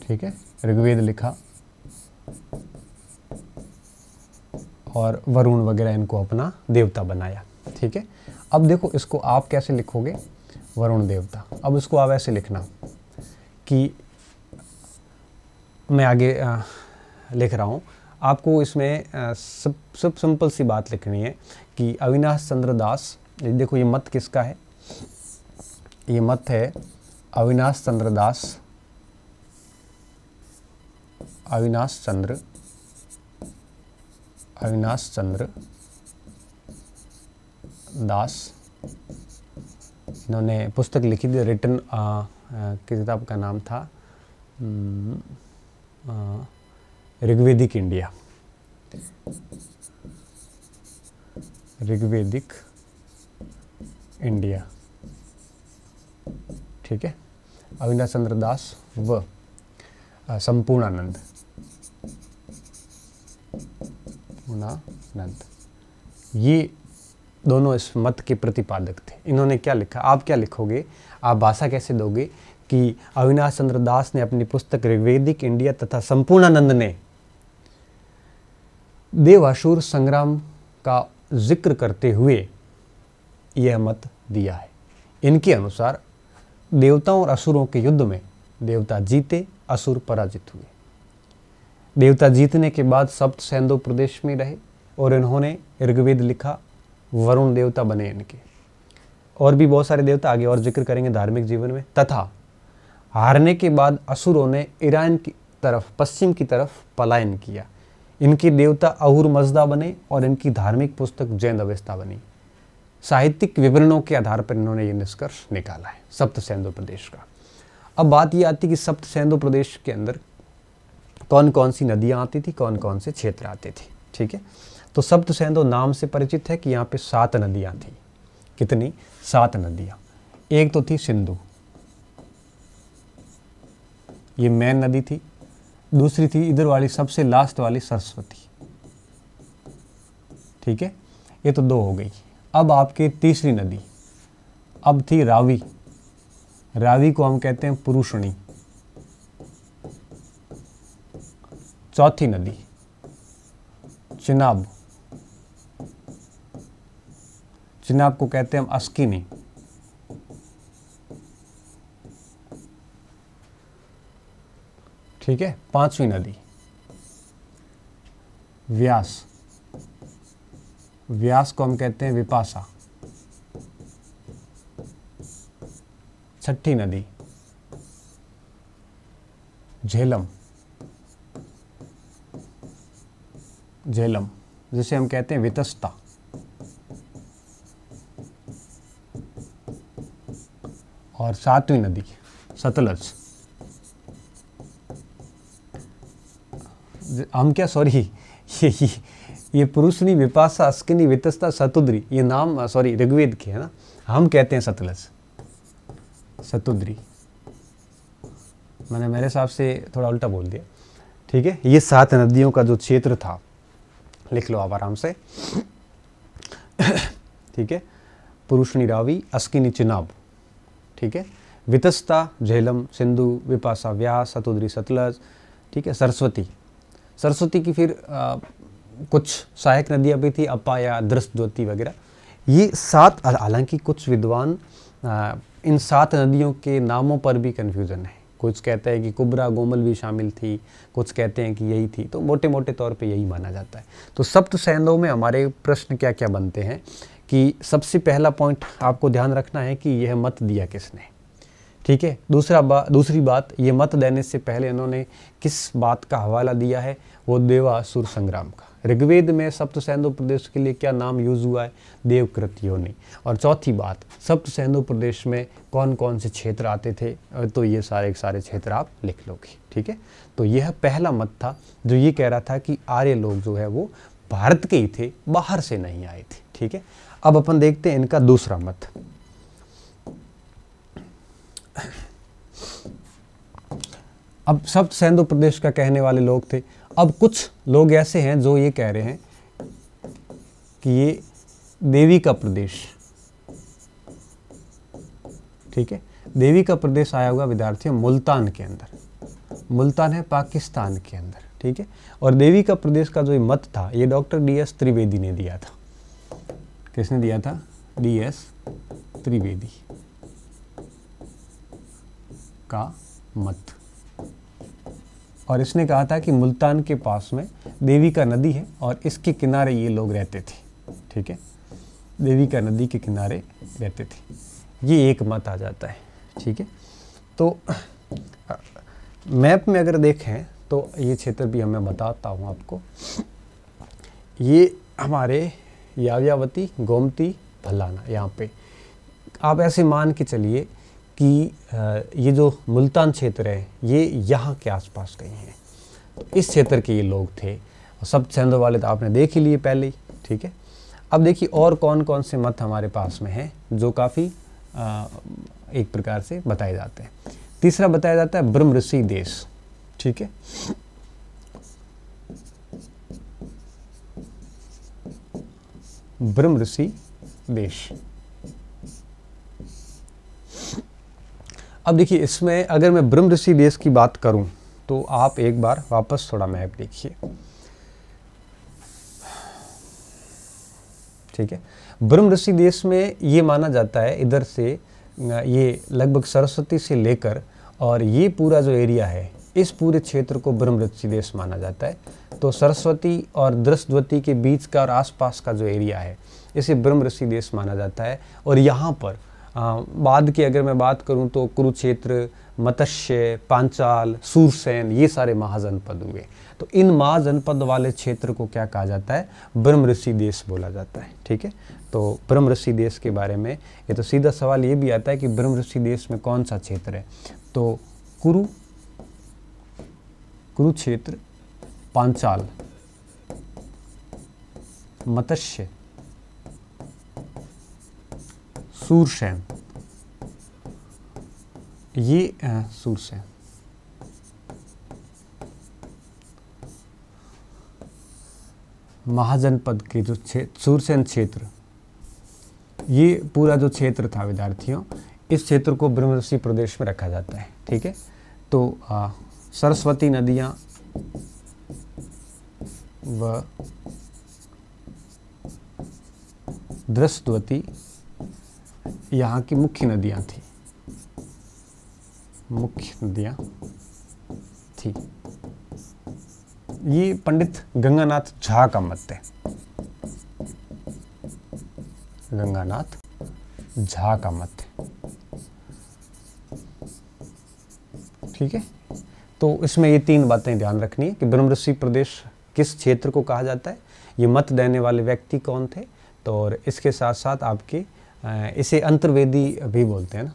S1: ठीक है ऋग्वेद लिखा और वरुण वगैरह इनको अपना देवता बनाया ठीक है अब देखो इसको आप कैसे लिखोगे वरुण देवता अब इसको आप ऐसे लिखना कि मैं आगे लिख रहा हूँ आपको इसमें सब सब सिंपल सी बात लिखनी है कि अविनाश चंद्र दास देखो ये मत किसका है ये मत है अविनाश चंद्र दास अविनाश चंद्र अविनाश चंद्र दास इन्होंने पुस्तक लिखी थी रिटर्न किताब का नाम था ऋग्वेदिक इंडिया ऋग्वेदिक इंडिया ठीक है अविनाश चंद्र दास व संपूर्णानंद अनंत ये दोनों इस मत के प्रतिपादक थे इन्होंने क्या लिखा आप क्या लिखोगे आप भाषा कैसे दोगे कि अविनाश चंद्र दास ने अपनी पुस्तक ऋग्वेदिक इंडिया तथा संपूर्णानंद ने देवासुर संग्राम का जिक्र करते हुए यह मत दिया है इनके अनुसार देवताओं और असुरों के युद्ध में देवता जीते असुर पराजित हुए देवता जीतने के बाद सप्त सैंदो प्रदेश में रहे और इन्होंने ऋग्वेद लिखा वरुण देवता बने इनके और भी बहुत सारे देवता आगे और जिक्र करेंगे धार्मिक जीवन में तथा हारने के बाद असुरों ने ईरान की तरफ पश्चिम की तरफ पलायन किया इनके देवता अहूर मजदा बने और इनकी धार्मिक पुस्तक जैन अवस्था बनी साहित्यिक विवरणों के आधार पर इन्होंने ये निष्कर्ष निकाला है सप्त सैंधो प्रदेश का अब बात ये आती है कि सप्त सैंधो प्रदेश के अंदर कौन कौन सी नदियाँ आती थी कौन कौन से क्षेत्र आते थे ठीक है तो सप्त सेंदो नाम से परिचित है कि यहाँ पे सात नदियाँ थी कितनी सात नदियाँ एक तो थी सिंधु ये मैन नदी थी दूसरी थी इधर वाली सबसे लास्ट वाली सरस्वती ठीक है ये तो दो हो गई अब आपके तीसरी नदी अब थी रावी रावी को हम कहते हैं पुरुषणी चौथी नदी चिनाब चिनाब को कहते हैं हम अस्किनी ठीक है पांचवी नदी व्यास व्यास को हम कहते हैं विपासा छठी नदी झेलम झेलम जिसे हम कहते हैं वितस्ता और सातवीं नदी सतलज हम क्या सॉरी ये ये, पुरुषनी विपासा अस्किनी वितस्ता सतुद्री ये नाम सॉरी ऋग्वेद के है ना हम कहते हैं सतलज सतुद्री मैंने मेरे हिसाब से थोड़ा उल्टा बोल दिया ठीक है ये सात नदियों का जो क्षेत्र था लिख लो आप आराम से ठीक है पुरुष निरावी अस्किनी चिनाब ठीक है वितस्ता झेलम सिंधु विपासा व्यास सतुद्री सतलज ठीक है सरस्वती सरस्वती की फिर आ, कुछ सहायक नदियाँ भी थी अपा या दृष्ट ज्योति वगैरह ये सात हालांकि कुछ विद्वान आ, इन सात नदियों के नामों पर भी कन्फ्यूज़न है कुछ कहते हैं कि कुबरा गोमल भी शामिल थी कुछ कहते हैं कि यही थी तो मोटे मोटे तौर पे यही माना जाता है तो सप्त सैंदों में हमारे प्रश्न क्या क्या बनते हैं कि सबसे पहला पॉइंट आपको ध्यान रखना है कि यह मत दिया किसने ठीक है दूसरा बा दूसरी बात ये मत देने से पहले इन्होंने किस बात का हवाला दिया है वो देवासुर संग्राम का ऋग्वेद में सप्त सैंधो प्रदेश के लिए क्या नाम यूज हुआ है देवकृत योनि और चौथी बात सप्त सैंधो प्रदेश में कौन कौन से क्षेत्र आते थे तो ये सारे सारे क्षेत्र आप लिख लोगे ठीक है तो यह पहला मत था जो ये कह रहा था कि आर्य लोग जो है वो भारत के ही थे बाहर से नहीं आए थे ठीक है अब अपन देखते हैं इनका दूसरा मत अब सप्त सैंधो प्रदेश का कहने वाले लोग थे अब कुछ लोग ऐसे हैं जो ये कह रहे हैं कि ये देवी का प्रदेश ठीक है देवी का प्रदेश आया हुआ विद्यार्थी मुल्तान के अंदर मुल्तान है पाकिस्तान के अंदर ठीक है और देवी का प्रदेश का जो मत था ये डॉक्टर डी एस त्रिवेदी ने दिया था किसने दिया था डी एस त्रिवेदी का मत और इसने कहा था कि मुल्तान के पास में देवी का नदी है और इसके किनारे ये लोग रहते थे ठीक है देवी का नदी के किनारे रहते थे ये एक मत आ जाता है ठीक है तो मैप में अगर देखें तो ये क्षेत्र भी हमें बताता हूँ आपको ये हमारे याव्यावती गोमती भलाना यहाँ पे आप ऐसे मान के चलिए कि ये जो मुल्तान क्षेत्र है ये यहाँ के आसपास कहीं है इस क्षेत्र के ये लोग थे सब छंदों वाले तो आपने देख ही लिए पहले ही ठीक है अब देखिए और कौन कौन से मत हमारे पास में हैं जो काफ़ी एक प्रकार से बताए जाते हैं तीसरा बताया जाता है ब्रह्म ऋषि देश ठीक है ब्रह्म ऋषि देश अब देखिए इसमें अगर मैं ब्रह्म ऋषि देश की बात करूँ तो आप एक बार वापस थोड़ा मैप देखिए ठीक है ब्रह्म ऋषि देश में ये माना जाता है इधर से ये लगभग सरस्वती से लेकर और ये पूरा जो एरिया है इस पूरे क्षेत्र को ब्रह्म ऋषि देश माना जाता है तो सरस्वती और दृष्टवती के बीच का और आसपास का जो एरिया है इसे ब्रह्म ऋषि देश माना जाता है और यहाँ पर बाद की अगर मैं बात करूँ तो कुरुक्षेत्र मत्स्य पांचाल सूरसेन ये सारे महाजनपद हुए तो इन महाजनपद वाले क्षेत्र को क्या कहा जाता है ब्रह्म ऋषि देश बोला जाता है ठीक है तो ब्रह्म ऋषि देश के बारे में ये तो सीधा सवाल ये भी आता है कि ब्रह्म ऋषि देश में कौन सा क्षेत्र है तो कुरु कुरुक्षेत्र पांचाल मत्स्य है ये है महाजनपद के जो क्षेत्र सूरसेन क्षेत्र ये पूरा जो क्षेत्र था विद्यार्थियों इस क्षेत्र को ब्रह्मषि प्रदेश में रखा जाता है ठीक है तो आ, सरस्वती नदियां व दृष्टवती यहाँ की मुख्य नदियाँ थी मुख्य नदियाँ थी ये पंडित गंगानाथ झा का मत है गंगानाथ झा का मत है ठीक है तो इसमें ये तीन बातें ध्यान रखनी है कि ब्रह्मऋषि प्रदेश किस क्षेत्र को कहा जाता है ये मत देने वाले व्यक्ति कौन थे तो और इसके साथ साथ आपके इसे अंतर्वेदी भी बोलते हैं ना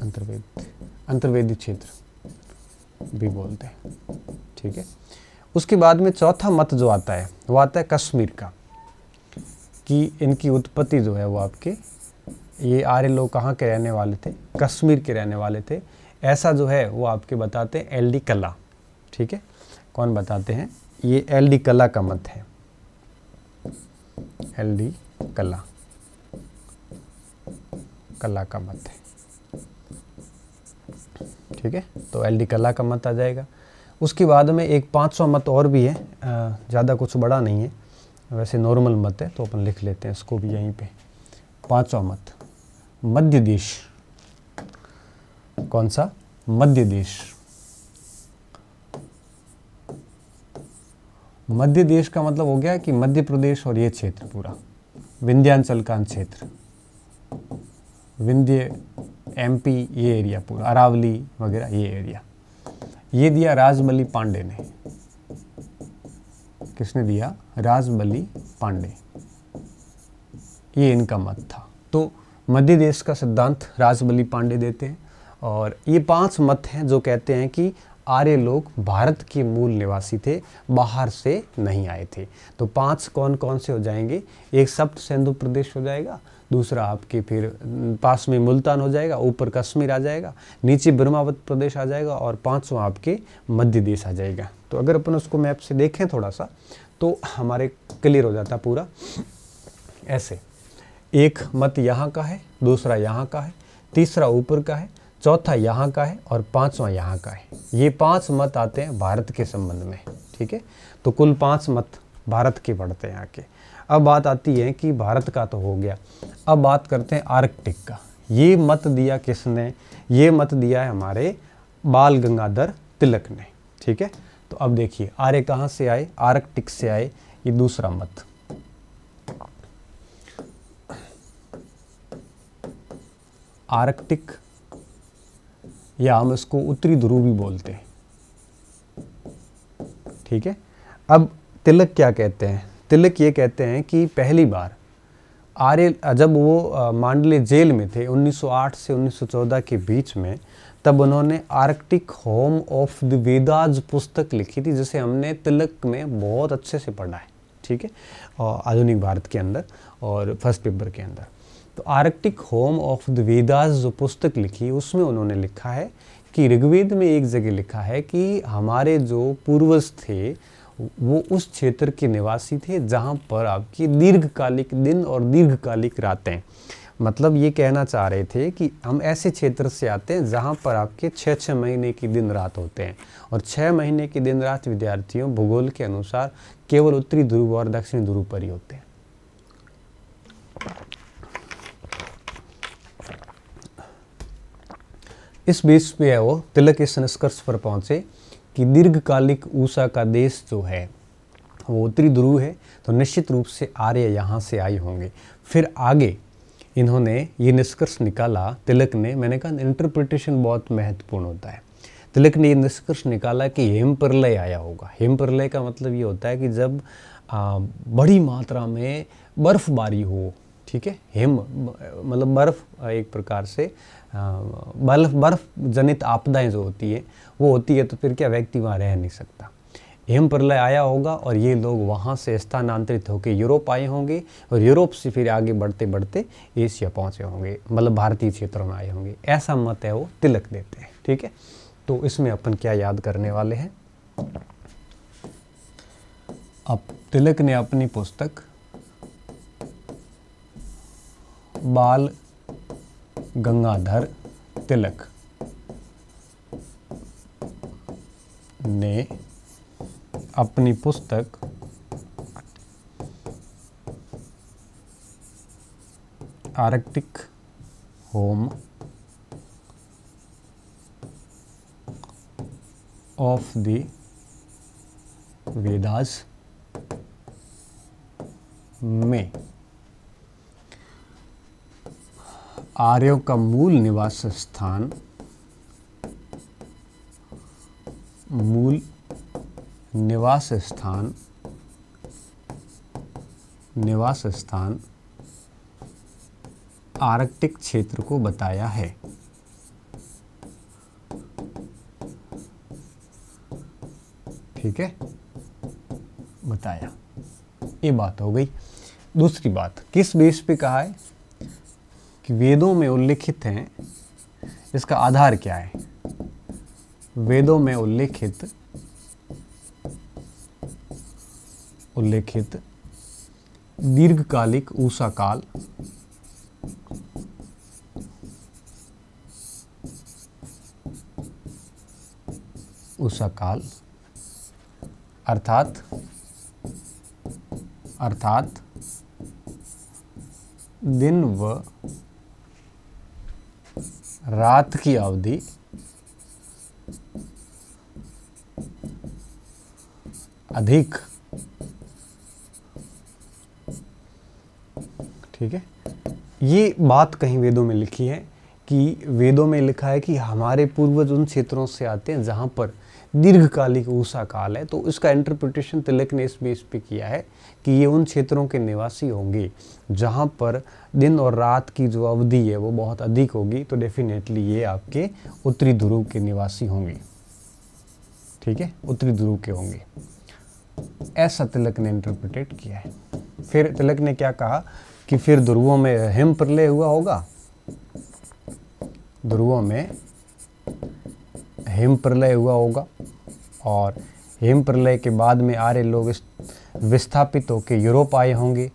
S1: अंतर्वेद अंतर्वेदी क्षेत्र भी बोलते हैं ठीक है उसके बाद में चौथा मत जो आता है वो आता है कश्मीर का कि इनकी उत्पत्ति जो है वो आपके ये आर्य लोग कहाँ के रहने वाले थे कश्मीर के रहने वाले थे ऐसा जो है वो आपके बताते हैं एल डी कला ठीक है कौन बताते हैं ये एल डी कला का मत है एल डी कला कला का मत है ठीक है तो एल डी कला का मत आ जाएगा उसके बाद में एक 500 मत और भी है ज़्यादा कुछ बड़ा नहीं है वैसे नॉर्मल मत है तो अपन लिख लेते हैं इसको भी यहीं पे 500 मत मध्य देश कौन सा मध्य देश मध्य देश का मतलब हो गया कि मध्य प्रदेश और ये क्षेत्र पूरा विंध्यांचल का क्षेत्र विंध्य एमपी ये एरिया पूरा अरावली वगैरह ये एरिया ये दिया राजमली पांडे ने किसने दिया राजमली पांडे ये इनका मत था तो मध्य देश का सिद्धांत राजमली पांडे देते हैं और ये पांच मत हैं जो कहते हैं कि आर्य लोग भारत के मूल निवासी थे बाहर से नहीं आए थे तो पांच कौन कौन से हो जाएंगे एक सप्त सिंधु प्रदेश हो जाएगा दूसरा आपके फिर पास में मुल्तान हो जाएगा ऊपर कश्मीर आ जाएगा नीचे ब्रह्मावत प्रदेश आ जाएगा और पाँचवा आपके मध्य देश आ जाएगा तो अगर अपन उसको मैप से देखें थोड़ा सा तो हमारे क्लियर हो जाता पूरा ऐसे एक मत यहाँ का है दूसरा यहाँ का है तीसरा ऊपर का है चौथा यहाँ का है और पाँचवा यहाँ का है ये पाँच मत आते हैं भारत के संबंध में ठीक है तो कुल पाँच मत भारत के पढ़ते हैं के अब बात आती है कि भारत का तो हो गया अब बात करते हैं आर्कटिक का ये मत दिया किसने ये मत दिया है हमारे बाल गंगाधर तिलक ने ठीक है तो अब देखिए आर्य कहाँ से आए आर्कटिक से आए ये दूसरा मत आर्कटिक या हम इसको उत्तरी ध्रुव भी बोलते हैं ठीक है अब तिलक क्या कहते हैं तिलक ये कहते हैं कि पहली बार आर्य जब वो मांडले जेल में थे 1908 से 1914 के बीच में तब उन्होंने Arctic home of the Vedas पुस्तक लिखी थी जिसे हमने तिलक में बहुत अच्छे से पढ़ा है ठीक है आधुनिक भारत के अंदर और फर्स्ट पेपर के अंदर तो Arctic home of the Vedas जो पुस्तक लिखी उसमें उन्होंने लिखा है कि ऋग्वेद में एक जगह लिखा है कि हमारे जो पूर्वज थे वो उस क्षेत्र के निवासी थे जहाँ पर आपकी दीर्घकालिक दिन और दीर्घकालिक रातें मतलब ये कहना चाह रहे थे कि हम ऐसे क्षेत्र से आते हैं जहाँ पर आपके छः छः महीने की दिन रात होते हैं और छः महीने की दिन रात विद्यार्थियों भूगोल के अनुसार केवल उत्तरी ध्रुव और दक्षिणी ध्रुव पर ही होते हैं इस बीच पे है वो तिलक इस संस्कर्ष पर पहुंचे कि दीर्घकालिक ऊषा का देश जो है वो उत्तरी ध्रुव है तो निश्चित रूप से आर्य यहाँ से आए होंगे फिर आगे इन्होंने ये निष्कर्ष निकाला तिलक ने मैंने कहा इंटरप्रिटेशन बहुत महत्वपूर्ण होता है तिलक ने ये निष्कर्ष निकाला कि हेम प्रलय आया होगा हेम प्रलय का मतलब ये होता है कि जब आ, बड़ी मात्रा में बर्फबारी हो ठीक है हिम मतलब बर्फ एक प्रकार से बर्फ बर्फ जनित आपदाएं जो होती है वो होती है तो फिर क्या व्यक्ति वहाँ रह नहीं सकता हिम प्रलय आया होगा और ये लोग वहाँ से स्थानांतरित होकर यूरोप आए होंगे और यूरोप से फिर आगे बढ़ते बढ़ते एशिया पहुँचे होंगे मतलब भारतीय क्षेत्रों में आए होंगे ऐसा मत है वो तिलक देते हैं ठीक है तो इसमें अपन क्या याद करने वाले हैं अब तिलक ने अपनी पुस्तक बाल गंगाधर तिलक ने अपनी पुस्तक Arctic home of the Vedas में आर्यों का मूल निवास स्थान मूल निवास स्थान निवास स्थान आर्कटिक क्षेत्र को बताया है ठीक है बताया ये बात हो गई दूसरी बात किस बेस पे कहा है कि वेदों में उल्लिखित हैं इसका आधार क्या है वेदों में उल्लिखित उल्लेखित दीर्घकालिक ऊषा काल ऊषा काल अर्थात अर्थात दिन व रात की अवधि अधिक ठीक है ये बात कहीं वेदों में लिखी है कि वेदों में लिखा है कि हमारे पूर्वज उन क्षेत्रों से आते हैं जहां पर दीर्घकालिक ऊषा काल है तो इसका इंटरप्रिटेशन तिलक ने इस बेस पे किया है कि ये उन क्षेत्रों के निवासी होंगे जहाँ पर दिन और रात की जो अवधि है वो बहुत अधिक होगी तो डेफिनेटली ये आपके उत्तरी ध्रुव के निवासी होंगे ठीक है उत्तरी ध्रुव के होंगे ऐसा तिलक ने इंटरप्रिटेट किया है फिर तिलक ने क्या कहा कि फिर ध्रुवों में हिम प्रलय हुआ होगा ध्रुवों में हेम प्रलय हुआ होगा और हेम प्रलय के बाद में आ रहे लोग विस्थापित होकर यूरोप आए होंगे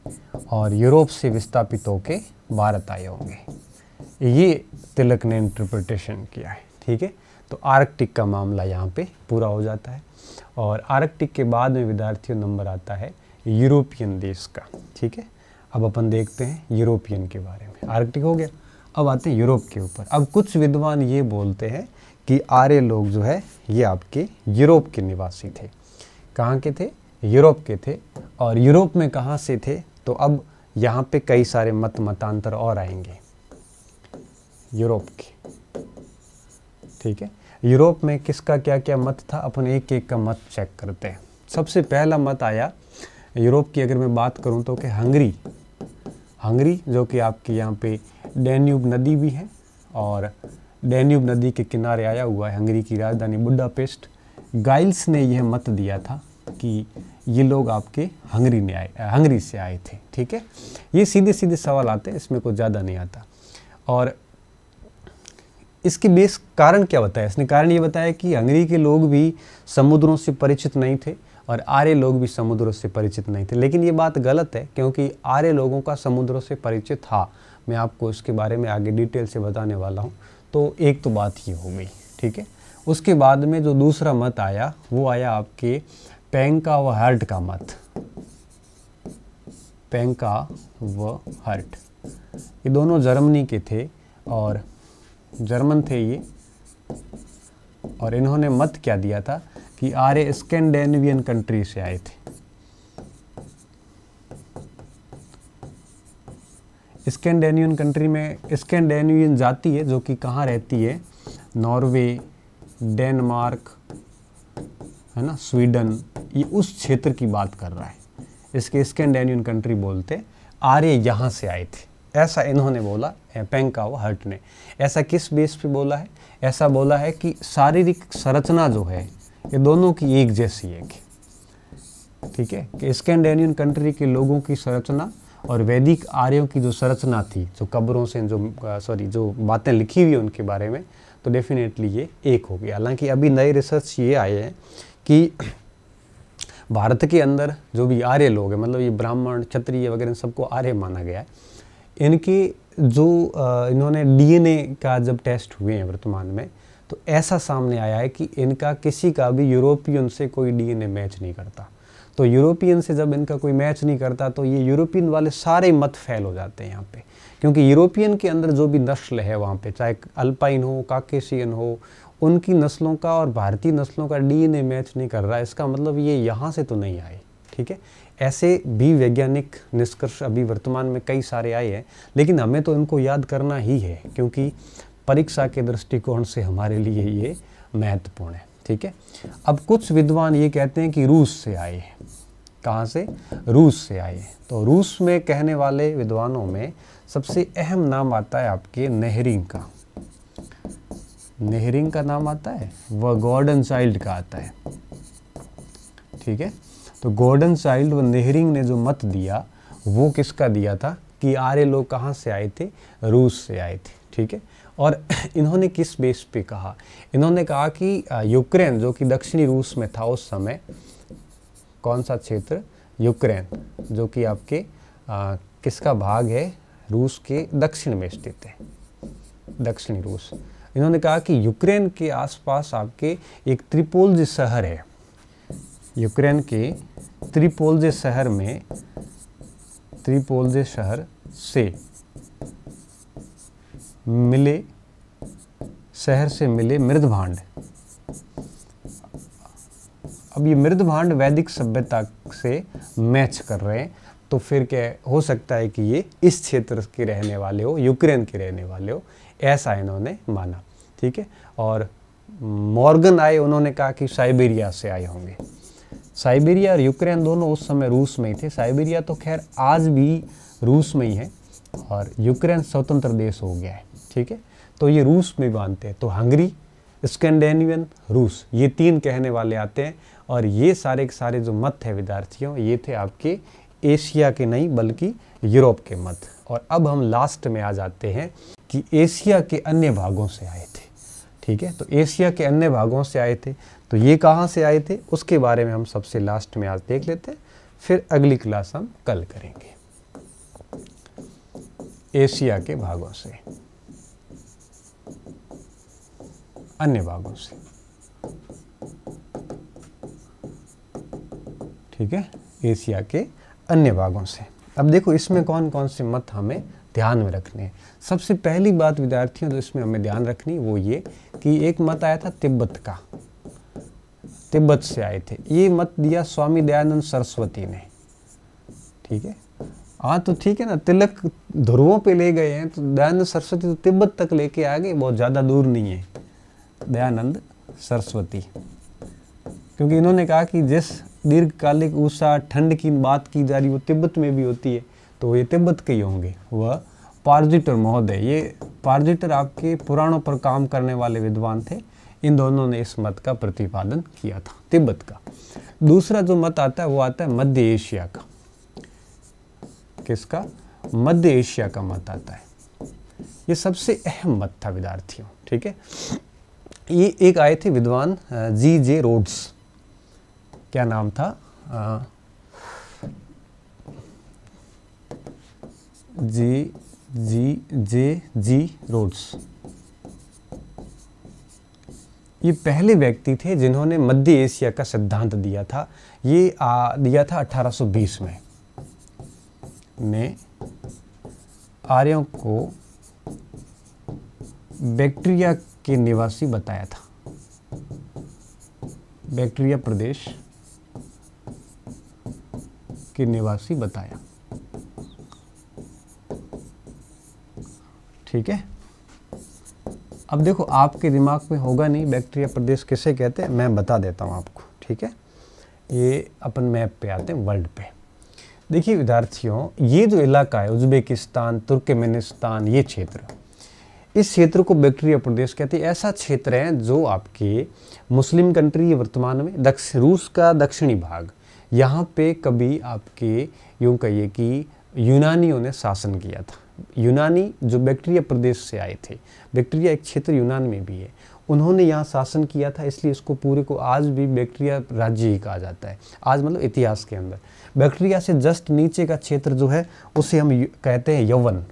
S1: और यूरोप से विस्थापित होकर भारत आए होंगे ये तिलक ने इंटरप्रिटेशन किया है ठीक है तो आर्कटिक का मामला यहाँ पे पूरा हो जाता है और आर्कटिक के बाद में विद्यार्थियों नंबर आता है यूरोपियन देश का ठीक है अब अपन देखते हैं यूरोपियन के बारे में आर्कटिक हो गया अब आते हैं यूरोप के ऊपर अब कुछ विद्वान ये बोलते हैं कि आर्य लोग जो है ये आपके यूरोप के निवासी थे कहाँ के थे यूरोप के थे और यूरोप में कहाँ से थे तो अब यहाँ पे कई सारे मत मतांतर और आएंगे यूरोप के ठीक है यूरोप में किसका क्या क्या मत था अपन एक एक का मत चेक करते हैं सबसे पहला मत आया यूरोप की अगर मैं बात करूं तो कि हंगरी हंगरी जो कि आपके यहाँ पे डेन्यूब नदी भी है और डैन्यूब नदी के किनारे आया हुआ है हंगरी की राजधानी बुडापेस्ट गाइल्स ने यह मत दिया था कि ये लोग आपके हंगरी ने आए हंगरी से आए थे ठीक है ये सीधे सीधे सवाल आते हैं इसमें कुछ ज़्यादा नहीं आता और इसके बेस कारण क्या बताया इसने कारण ये बताया कि हंगरी के लोग भी समुद्रों से परिचित नहीं थे और आर्य लोग भी समुद्रों से परिचित नहीं थे लेकिन ये बात गलत है क्योंकि आर्य लोगों का समुद्रों से परिचित था मैं आपको इसके बारे में आगे डिटेल से बताने वाला हूँ तो एक तो बात ये हो गई ठीक है उसके बाद में जो दूसरा मत आया वो आया आपके पेंका व हर्ट का मत पेंका व हर्ट ये दोनों जर्मनी के थे और जर्मन थे ये और इन्होंने मत क्या दिया था कि आर्य स्कैंडेनेवियन कंट्री से आए थे स्कैंडेनियन कंट्री में स्कैंडेनियन जाति है जो कि कहाँ रहती है नॉर्वे डेनमार्क है ना स्वीडन ये उस क्षेत्र की बात कर रहा है इसके स्कैंडेनियन कंट्री बोलते आर्य यहाँ से आए थे ऐसा इन्होंने बोला पेंकाव हर्ट ने ऐसा किस बेस पे बोला है ऐसा बोला है कि शारीरिक संरचना जो है ये दोनों की एक जैसी है ठीक है कि स्कैंडेनियन कंट्री के लोगों की संरचना और वैदिक आर्यों की जो संरचना थी जो कब्रों से जो सॉरी जो बातें लिखी हुई उनके बारे में तो डेफिनेटली ये एक हो गया हालांकि अभी नए रिसर्च ये आए हैं कि भारत के अंदर जो भी आर्य लोग हैं मतलब ये ब्राह्मण क्षत्रिय वगैरह सबको आर्य माना गया है इनके जो इन्होंने डीएनए का जब टेस्ट हुए हैं वर्तमान में तो ऐसा सामने आया है कि इनका किसी का भी यूरोपियन से कोई डीएनए मैच नहीं करता तो यूरोपियन से जब इनका कोई मैच नहीं करता तो ये यूरोपियन वाले सारे मत फैल हो जाते हैं यहाँ पे क्योंकि यूरोपियन के अंदर जो भी नस्ल है वहाँ पे चाहे अल्पाइन हो काकेशियन हो उनकी नस्लों का और भारतीय नस्लों का डीएनए मैच नहीं कर रहा इसका मतलब ये यहाँ से तो नहीं आए ठीक है ऐसे भी वैज्ञानिक निष्कर्ष अभी वर्तमान में कई सारे आए हैं लेकिन हमें तो इनको याद करना ही है क्योंकि परीक्षा के दृष्टिकोण से हमारे लिए ये महत्वपूर्ण है ठीक है अब कुछ विद्वान ये कहते हैं कि रूस से आए हैं कहाँ से रूस से आए हैं तो रूस में कहने वाले विद्वानों में सबसे अहम नाम आता है आपके नेहरिंग का नेहरिंग का नाम आता है वह गॉर्डन चाइल्ड का आता है ठीक है तो गॉर्डन चाइल्ड व नेहरिंग ने जो मत दिया वो किसका दिया था कि आर्य लोग कहाँ से आए थे रूस से आए थे ठीक है और इन्होंने किस बेस पे कहा इन्होंने कहा कि यूक्रेन जो कि दक्षिणी रूस में था उस समय कौन सा क्षेत्र यूक्रेन जो कि आपके आ, किसका भाग है रूस के दक्षिण में स्थित है दक्षिणी रूस इन्होंने कहा कि यूक्रेन के आसपास आपके एक त्रिपोल शहर है यूक्रेन के त्रिपोल शहर में त्रिपोल शहर से मिले शहर से मिले मृद भांड अब ये मृद भांड वैदिक सभ्यता से मैच कर रहे हैं तो फिर क्या हो सकता है कि ये इस क्षेत्र के रहने वाले हो यूक्रेन के रहने वाले हो ऐसा इन्होंने माना ठीक है और मॉर्गन आए उन्होंने कहा कि साइबेरिया से आए होंगे साइबेरिया और यूक्रेन दोनों उस समय रूस में ही थे साइबेरिया तो खैर आज भी रूस में ही है और यूक्रेन स्वतंत्र देश हो गया है ठीक है तो ये रूस में बांधते हैं तो हंगरी स्कैंडेनियन रूस ये तीन कहने वाले आते हैं और ये सारे के सारे जो मत है विद्यार्थियों ये थे आपके एशिया के नहीं बल्कि यूरोप के मत और अब हम लास्ट में आ जाते हैं कि एशिया के अन्य भागों से आए थे ठीक है तो एशिया के अन्य भागों से आए थे तो ये कहाँ से आए थे उसके बारे में हम सबसे लास्ट में आज देख लेते हैं फिर अगली क्लास हम कल करेंगे एशिया के भागों से अन्य भागों से ठीक है एशिया के अन्य भागों से अब देखो इसमें कौन कौन से मत हमें ध्यान में रखने हैं सबसे पहली बात विद्यार्थियों जो तो इसमें हमें ध्यान रखनी वो ये कि एक मत आया था तिब्बत का तिब्बत से आए थे ये मत दिया स्वामी दयानंद सरस्वती ने ठीक है हाँ तो ठीक है ना तिलक ध्रुवों पे ले गए हैं तो दयानंद सरस्वती तो तिब्बत तक लेके आ गए बहुत ज़्यादा दूर नहीं है दयानंद सरस्वती क्योंकि इन्होंने कहा कि जिस दीर्घकालिक ऊषा ठंड की बात की जा रही वो तिब्बत में भी होती है तो ये तिब्बत के ही होंगे वह पार्जिटर महोदय ये पार्जिटर आपके पुराणों पर काम करने वाले विद्वान थे इन दोनों ने इस मत का प्रतिपादन किया था तिब्बत का दूसरा जो मत आता है वो आता है मध्य एशिया का किसका मध्य एशिया का मत आता है ये सबसे अहम मत था विद्यार्थियों ठीक है ये एक आए थे विद्वान जी जे रोड्स क्या नाम था जी जी जे जी रोड्स ये पहले व्यक्ति थे जिन्होंने मध्य एशिया का सिद्धांत दिया था ये आ, दिया था 1820 में ने आर्यों को बैक्टीरिया के निवासी बताया था बैक्टीरिया प्रदेश के निवासी बताया ठीक है अब देखो आपके दिमाग में होगा नहीं बैक्टीरिया प्रदेश किसे कहते हैं मैं बता देता हूं आपको ठीक है ये अपन मैप पे आते हैं वर्ल्ड पे देखिए विद्यार्थियों ये जो इलाका है उज्बेकिस्तान तुर्कमेनिस्तान ये क्षेत्र इस क्षेत्र को बैक्टीरिया प्रदेश कहते हैं ऐसा क्षेत्र है जो आपके मुस्लिम कंट्री है वर्तमान में दक्षिण रूस का दक्षिणी भाग यहाँ पे कभी आपके यूँ कहिए कि यूनानियों ने शासन किया था यूनानी जो बैक्टीरिया प्रदेश से आए थे बैक्टीरिया एक क्षेत्र यूनान में भी है उन्होंने यहाँ शासन किया था इसलिए इसको पूरे को आज भी बैक्टीरिया राज्य ही कहा जाता है आज मतलब इतिहास के अंदर बैक्टीरिया से जस्ट नीचे का क्षेत्र जो है उसे हम कहते हैं यवन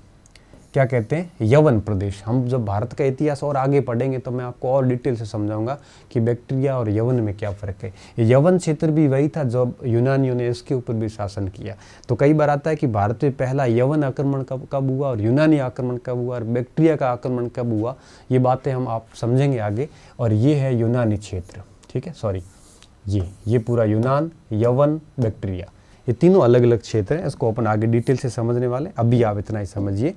S1: क्या कहते हैं यवन प्रदेश हम जब भारत का इतिहास और आगे पढ़ेंगे तो मैं आपको और डिटेल से समझाऊंगा कि बैक्टीरिया और यवन में क्या फ़र्क है यवन क्षेत्र भी वही था जब यूनानियों ने इसके ऊपर भी शासन किया तो कई बार आता है कि भारत में पहला यवन आक्रमण कब कब हुआ और यूनानी आक्रमण कब हुआ और बैक्टीरिया का आक्रमण कब हुआ ये बातें हम आप समझेंगे आगे और ये है यूनानी क्षेत्र ठीक है सॉरी ये ये पूरा यूनान यवन बैक्टीरिया ये तीनों अलग अलग क्षेत्र हैं इसको अपन आगे डिटेल से समझने वाले अभी आप इतना ही समझिए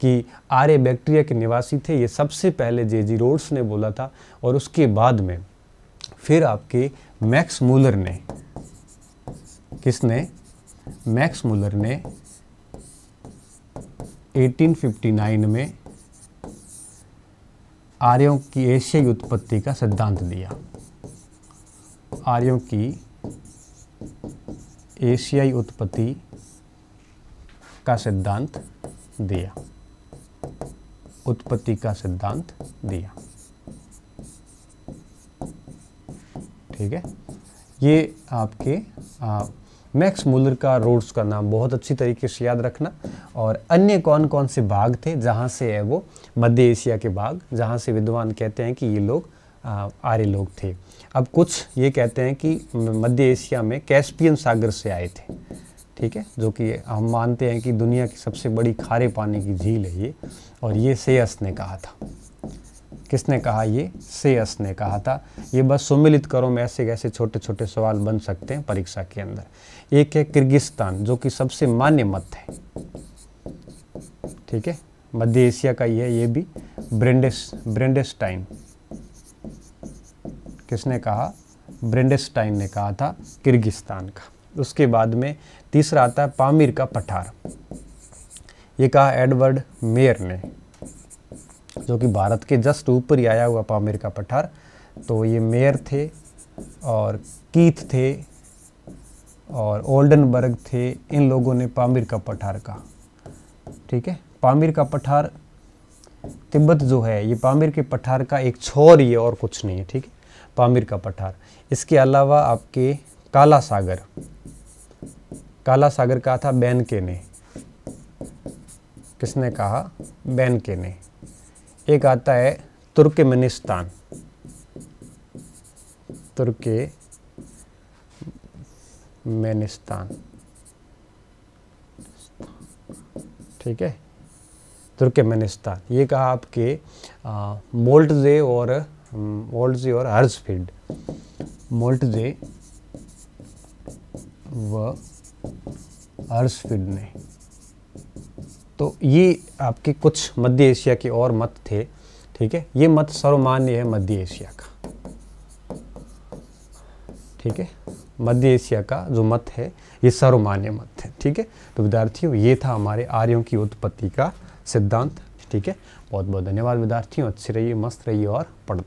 S1: कि आर्य बैक्टीरिया के निवासी थे ये सबसे पहले जे जी रोड्स ने बोला था और उसके बाद में फिर आपके मैक्स मूलर ने किसने मैक्स मूलर ने 1859 में आर्यों की एशियाई उत्पत्ति का सिद्धांत दिया आर्यों की एशियाई उत्पत्ति का सिद्धांत दिया उत्पत्ति का सिद्धांत दिया ठीक है ये आपके आ, मैक्स मूलर का रोड्स का नाम बहुत अच्छी तरीके से याद रखना और अन्य कौन कौन से भाग थे जहाँ से है वो मध्य एशिया के भाग जहाँ से विद्वान कहते हैं कि ये लोग आर्य लोग थे अब कुछ ये कहते हैं कि मध्य एशिया में कैस्पियन सागर से आए थे ठीक है जो कि हम मानते हैं कि दुनिया की सबसे बड़ी खारे पानी की झील है ये और ये सेयस ने कहा था किसने कहा ये सेयस ने कहा था ये बस सुमिलित करो में ऐसे कैसे छोटे छोटे सवाल बन सकते हैं परीक्षा के अंदर एक है किर्गिस्तान जो कि सबसे मान्य मत है ठीक है मध्य एशिया का ये ये भी ब्रेंडेस ब्रेंडेस्टाइन किसने कहा ब्रिंडस्टाइन ने कहा था किर्गिस्तान का उसके बाद में तीसरा आता है पामिर का पठार ये कहा एडवर्ड मेयर ने जो कि भारत के जस्ट ऊपर ही आया हुआ पामिर का पठार तो ये मेयर थे और कीथ थे और ओल्डनबर्ग थे इन लोगों ने पामिर का पठार कहा ठीक है पामिर का पठार तिब्बत जो है ये पामिर के पठार का एक छोर ही है और कुछ नहीं है ठीक है पामिर का पठार इसके अलावा आपके काला सागर काला सागर कहा था बैनके ने किसने कहा बैनके ने एक आता है तुर्कमेनिस्तान तुर्के मैनिस्तान ठीक है तुर्कमेनिस्तान ये कहा आपके मोल्टजे और um, और your Hertz field? Molt J व अर्स फील्ड ने तो ये आपके कुछ मध्य एशिया के और मत थे ठीक है ये मत सर्वमान्य है मध्य एशिया का ठीक है मध्य एशिया का जो मत है ये सर्वमान्य मत है ठीक है तो विद्यार्थियों ये था हमारे आर्यों की उत्पत्ति का सिद्धांत ठीक है बहुत बहुत धन्यवाद विद्यार्थियों अच्छे रहिए मस्त रहिए और पढ़ते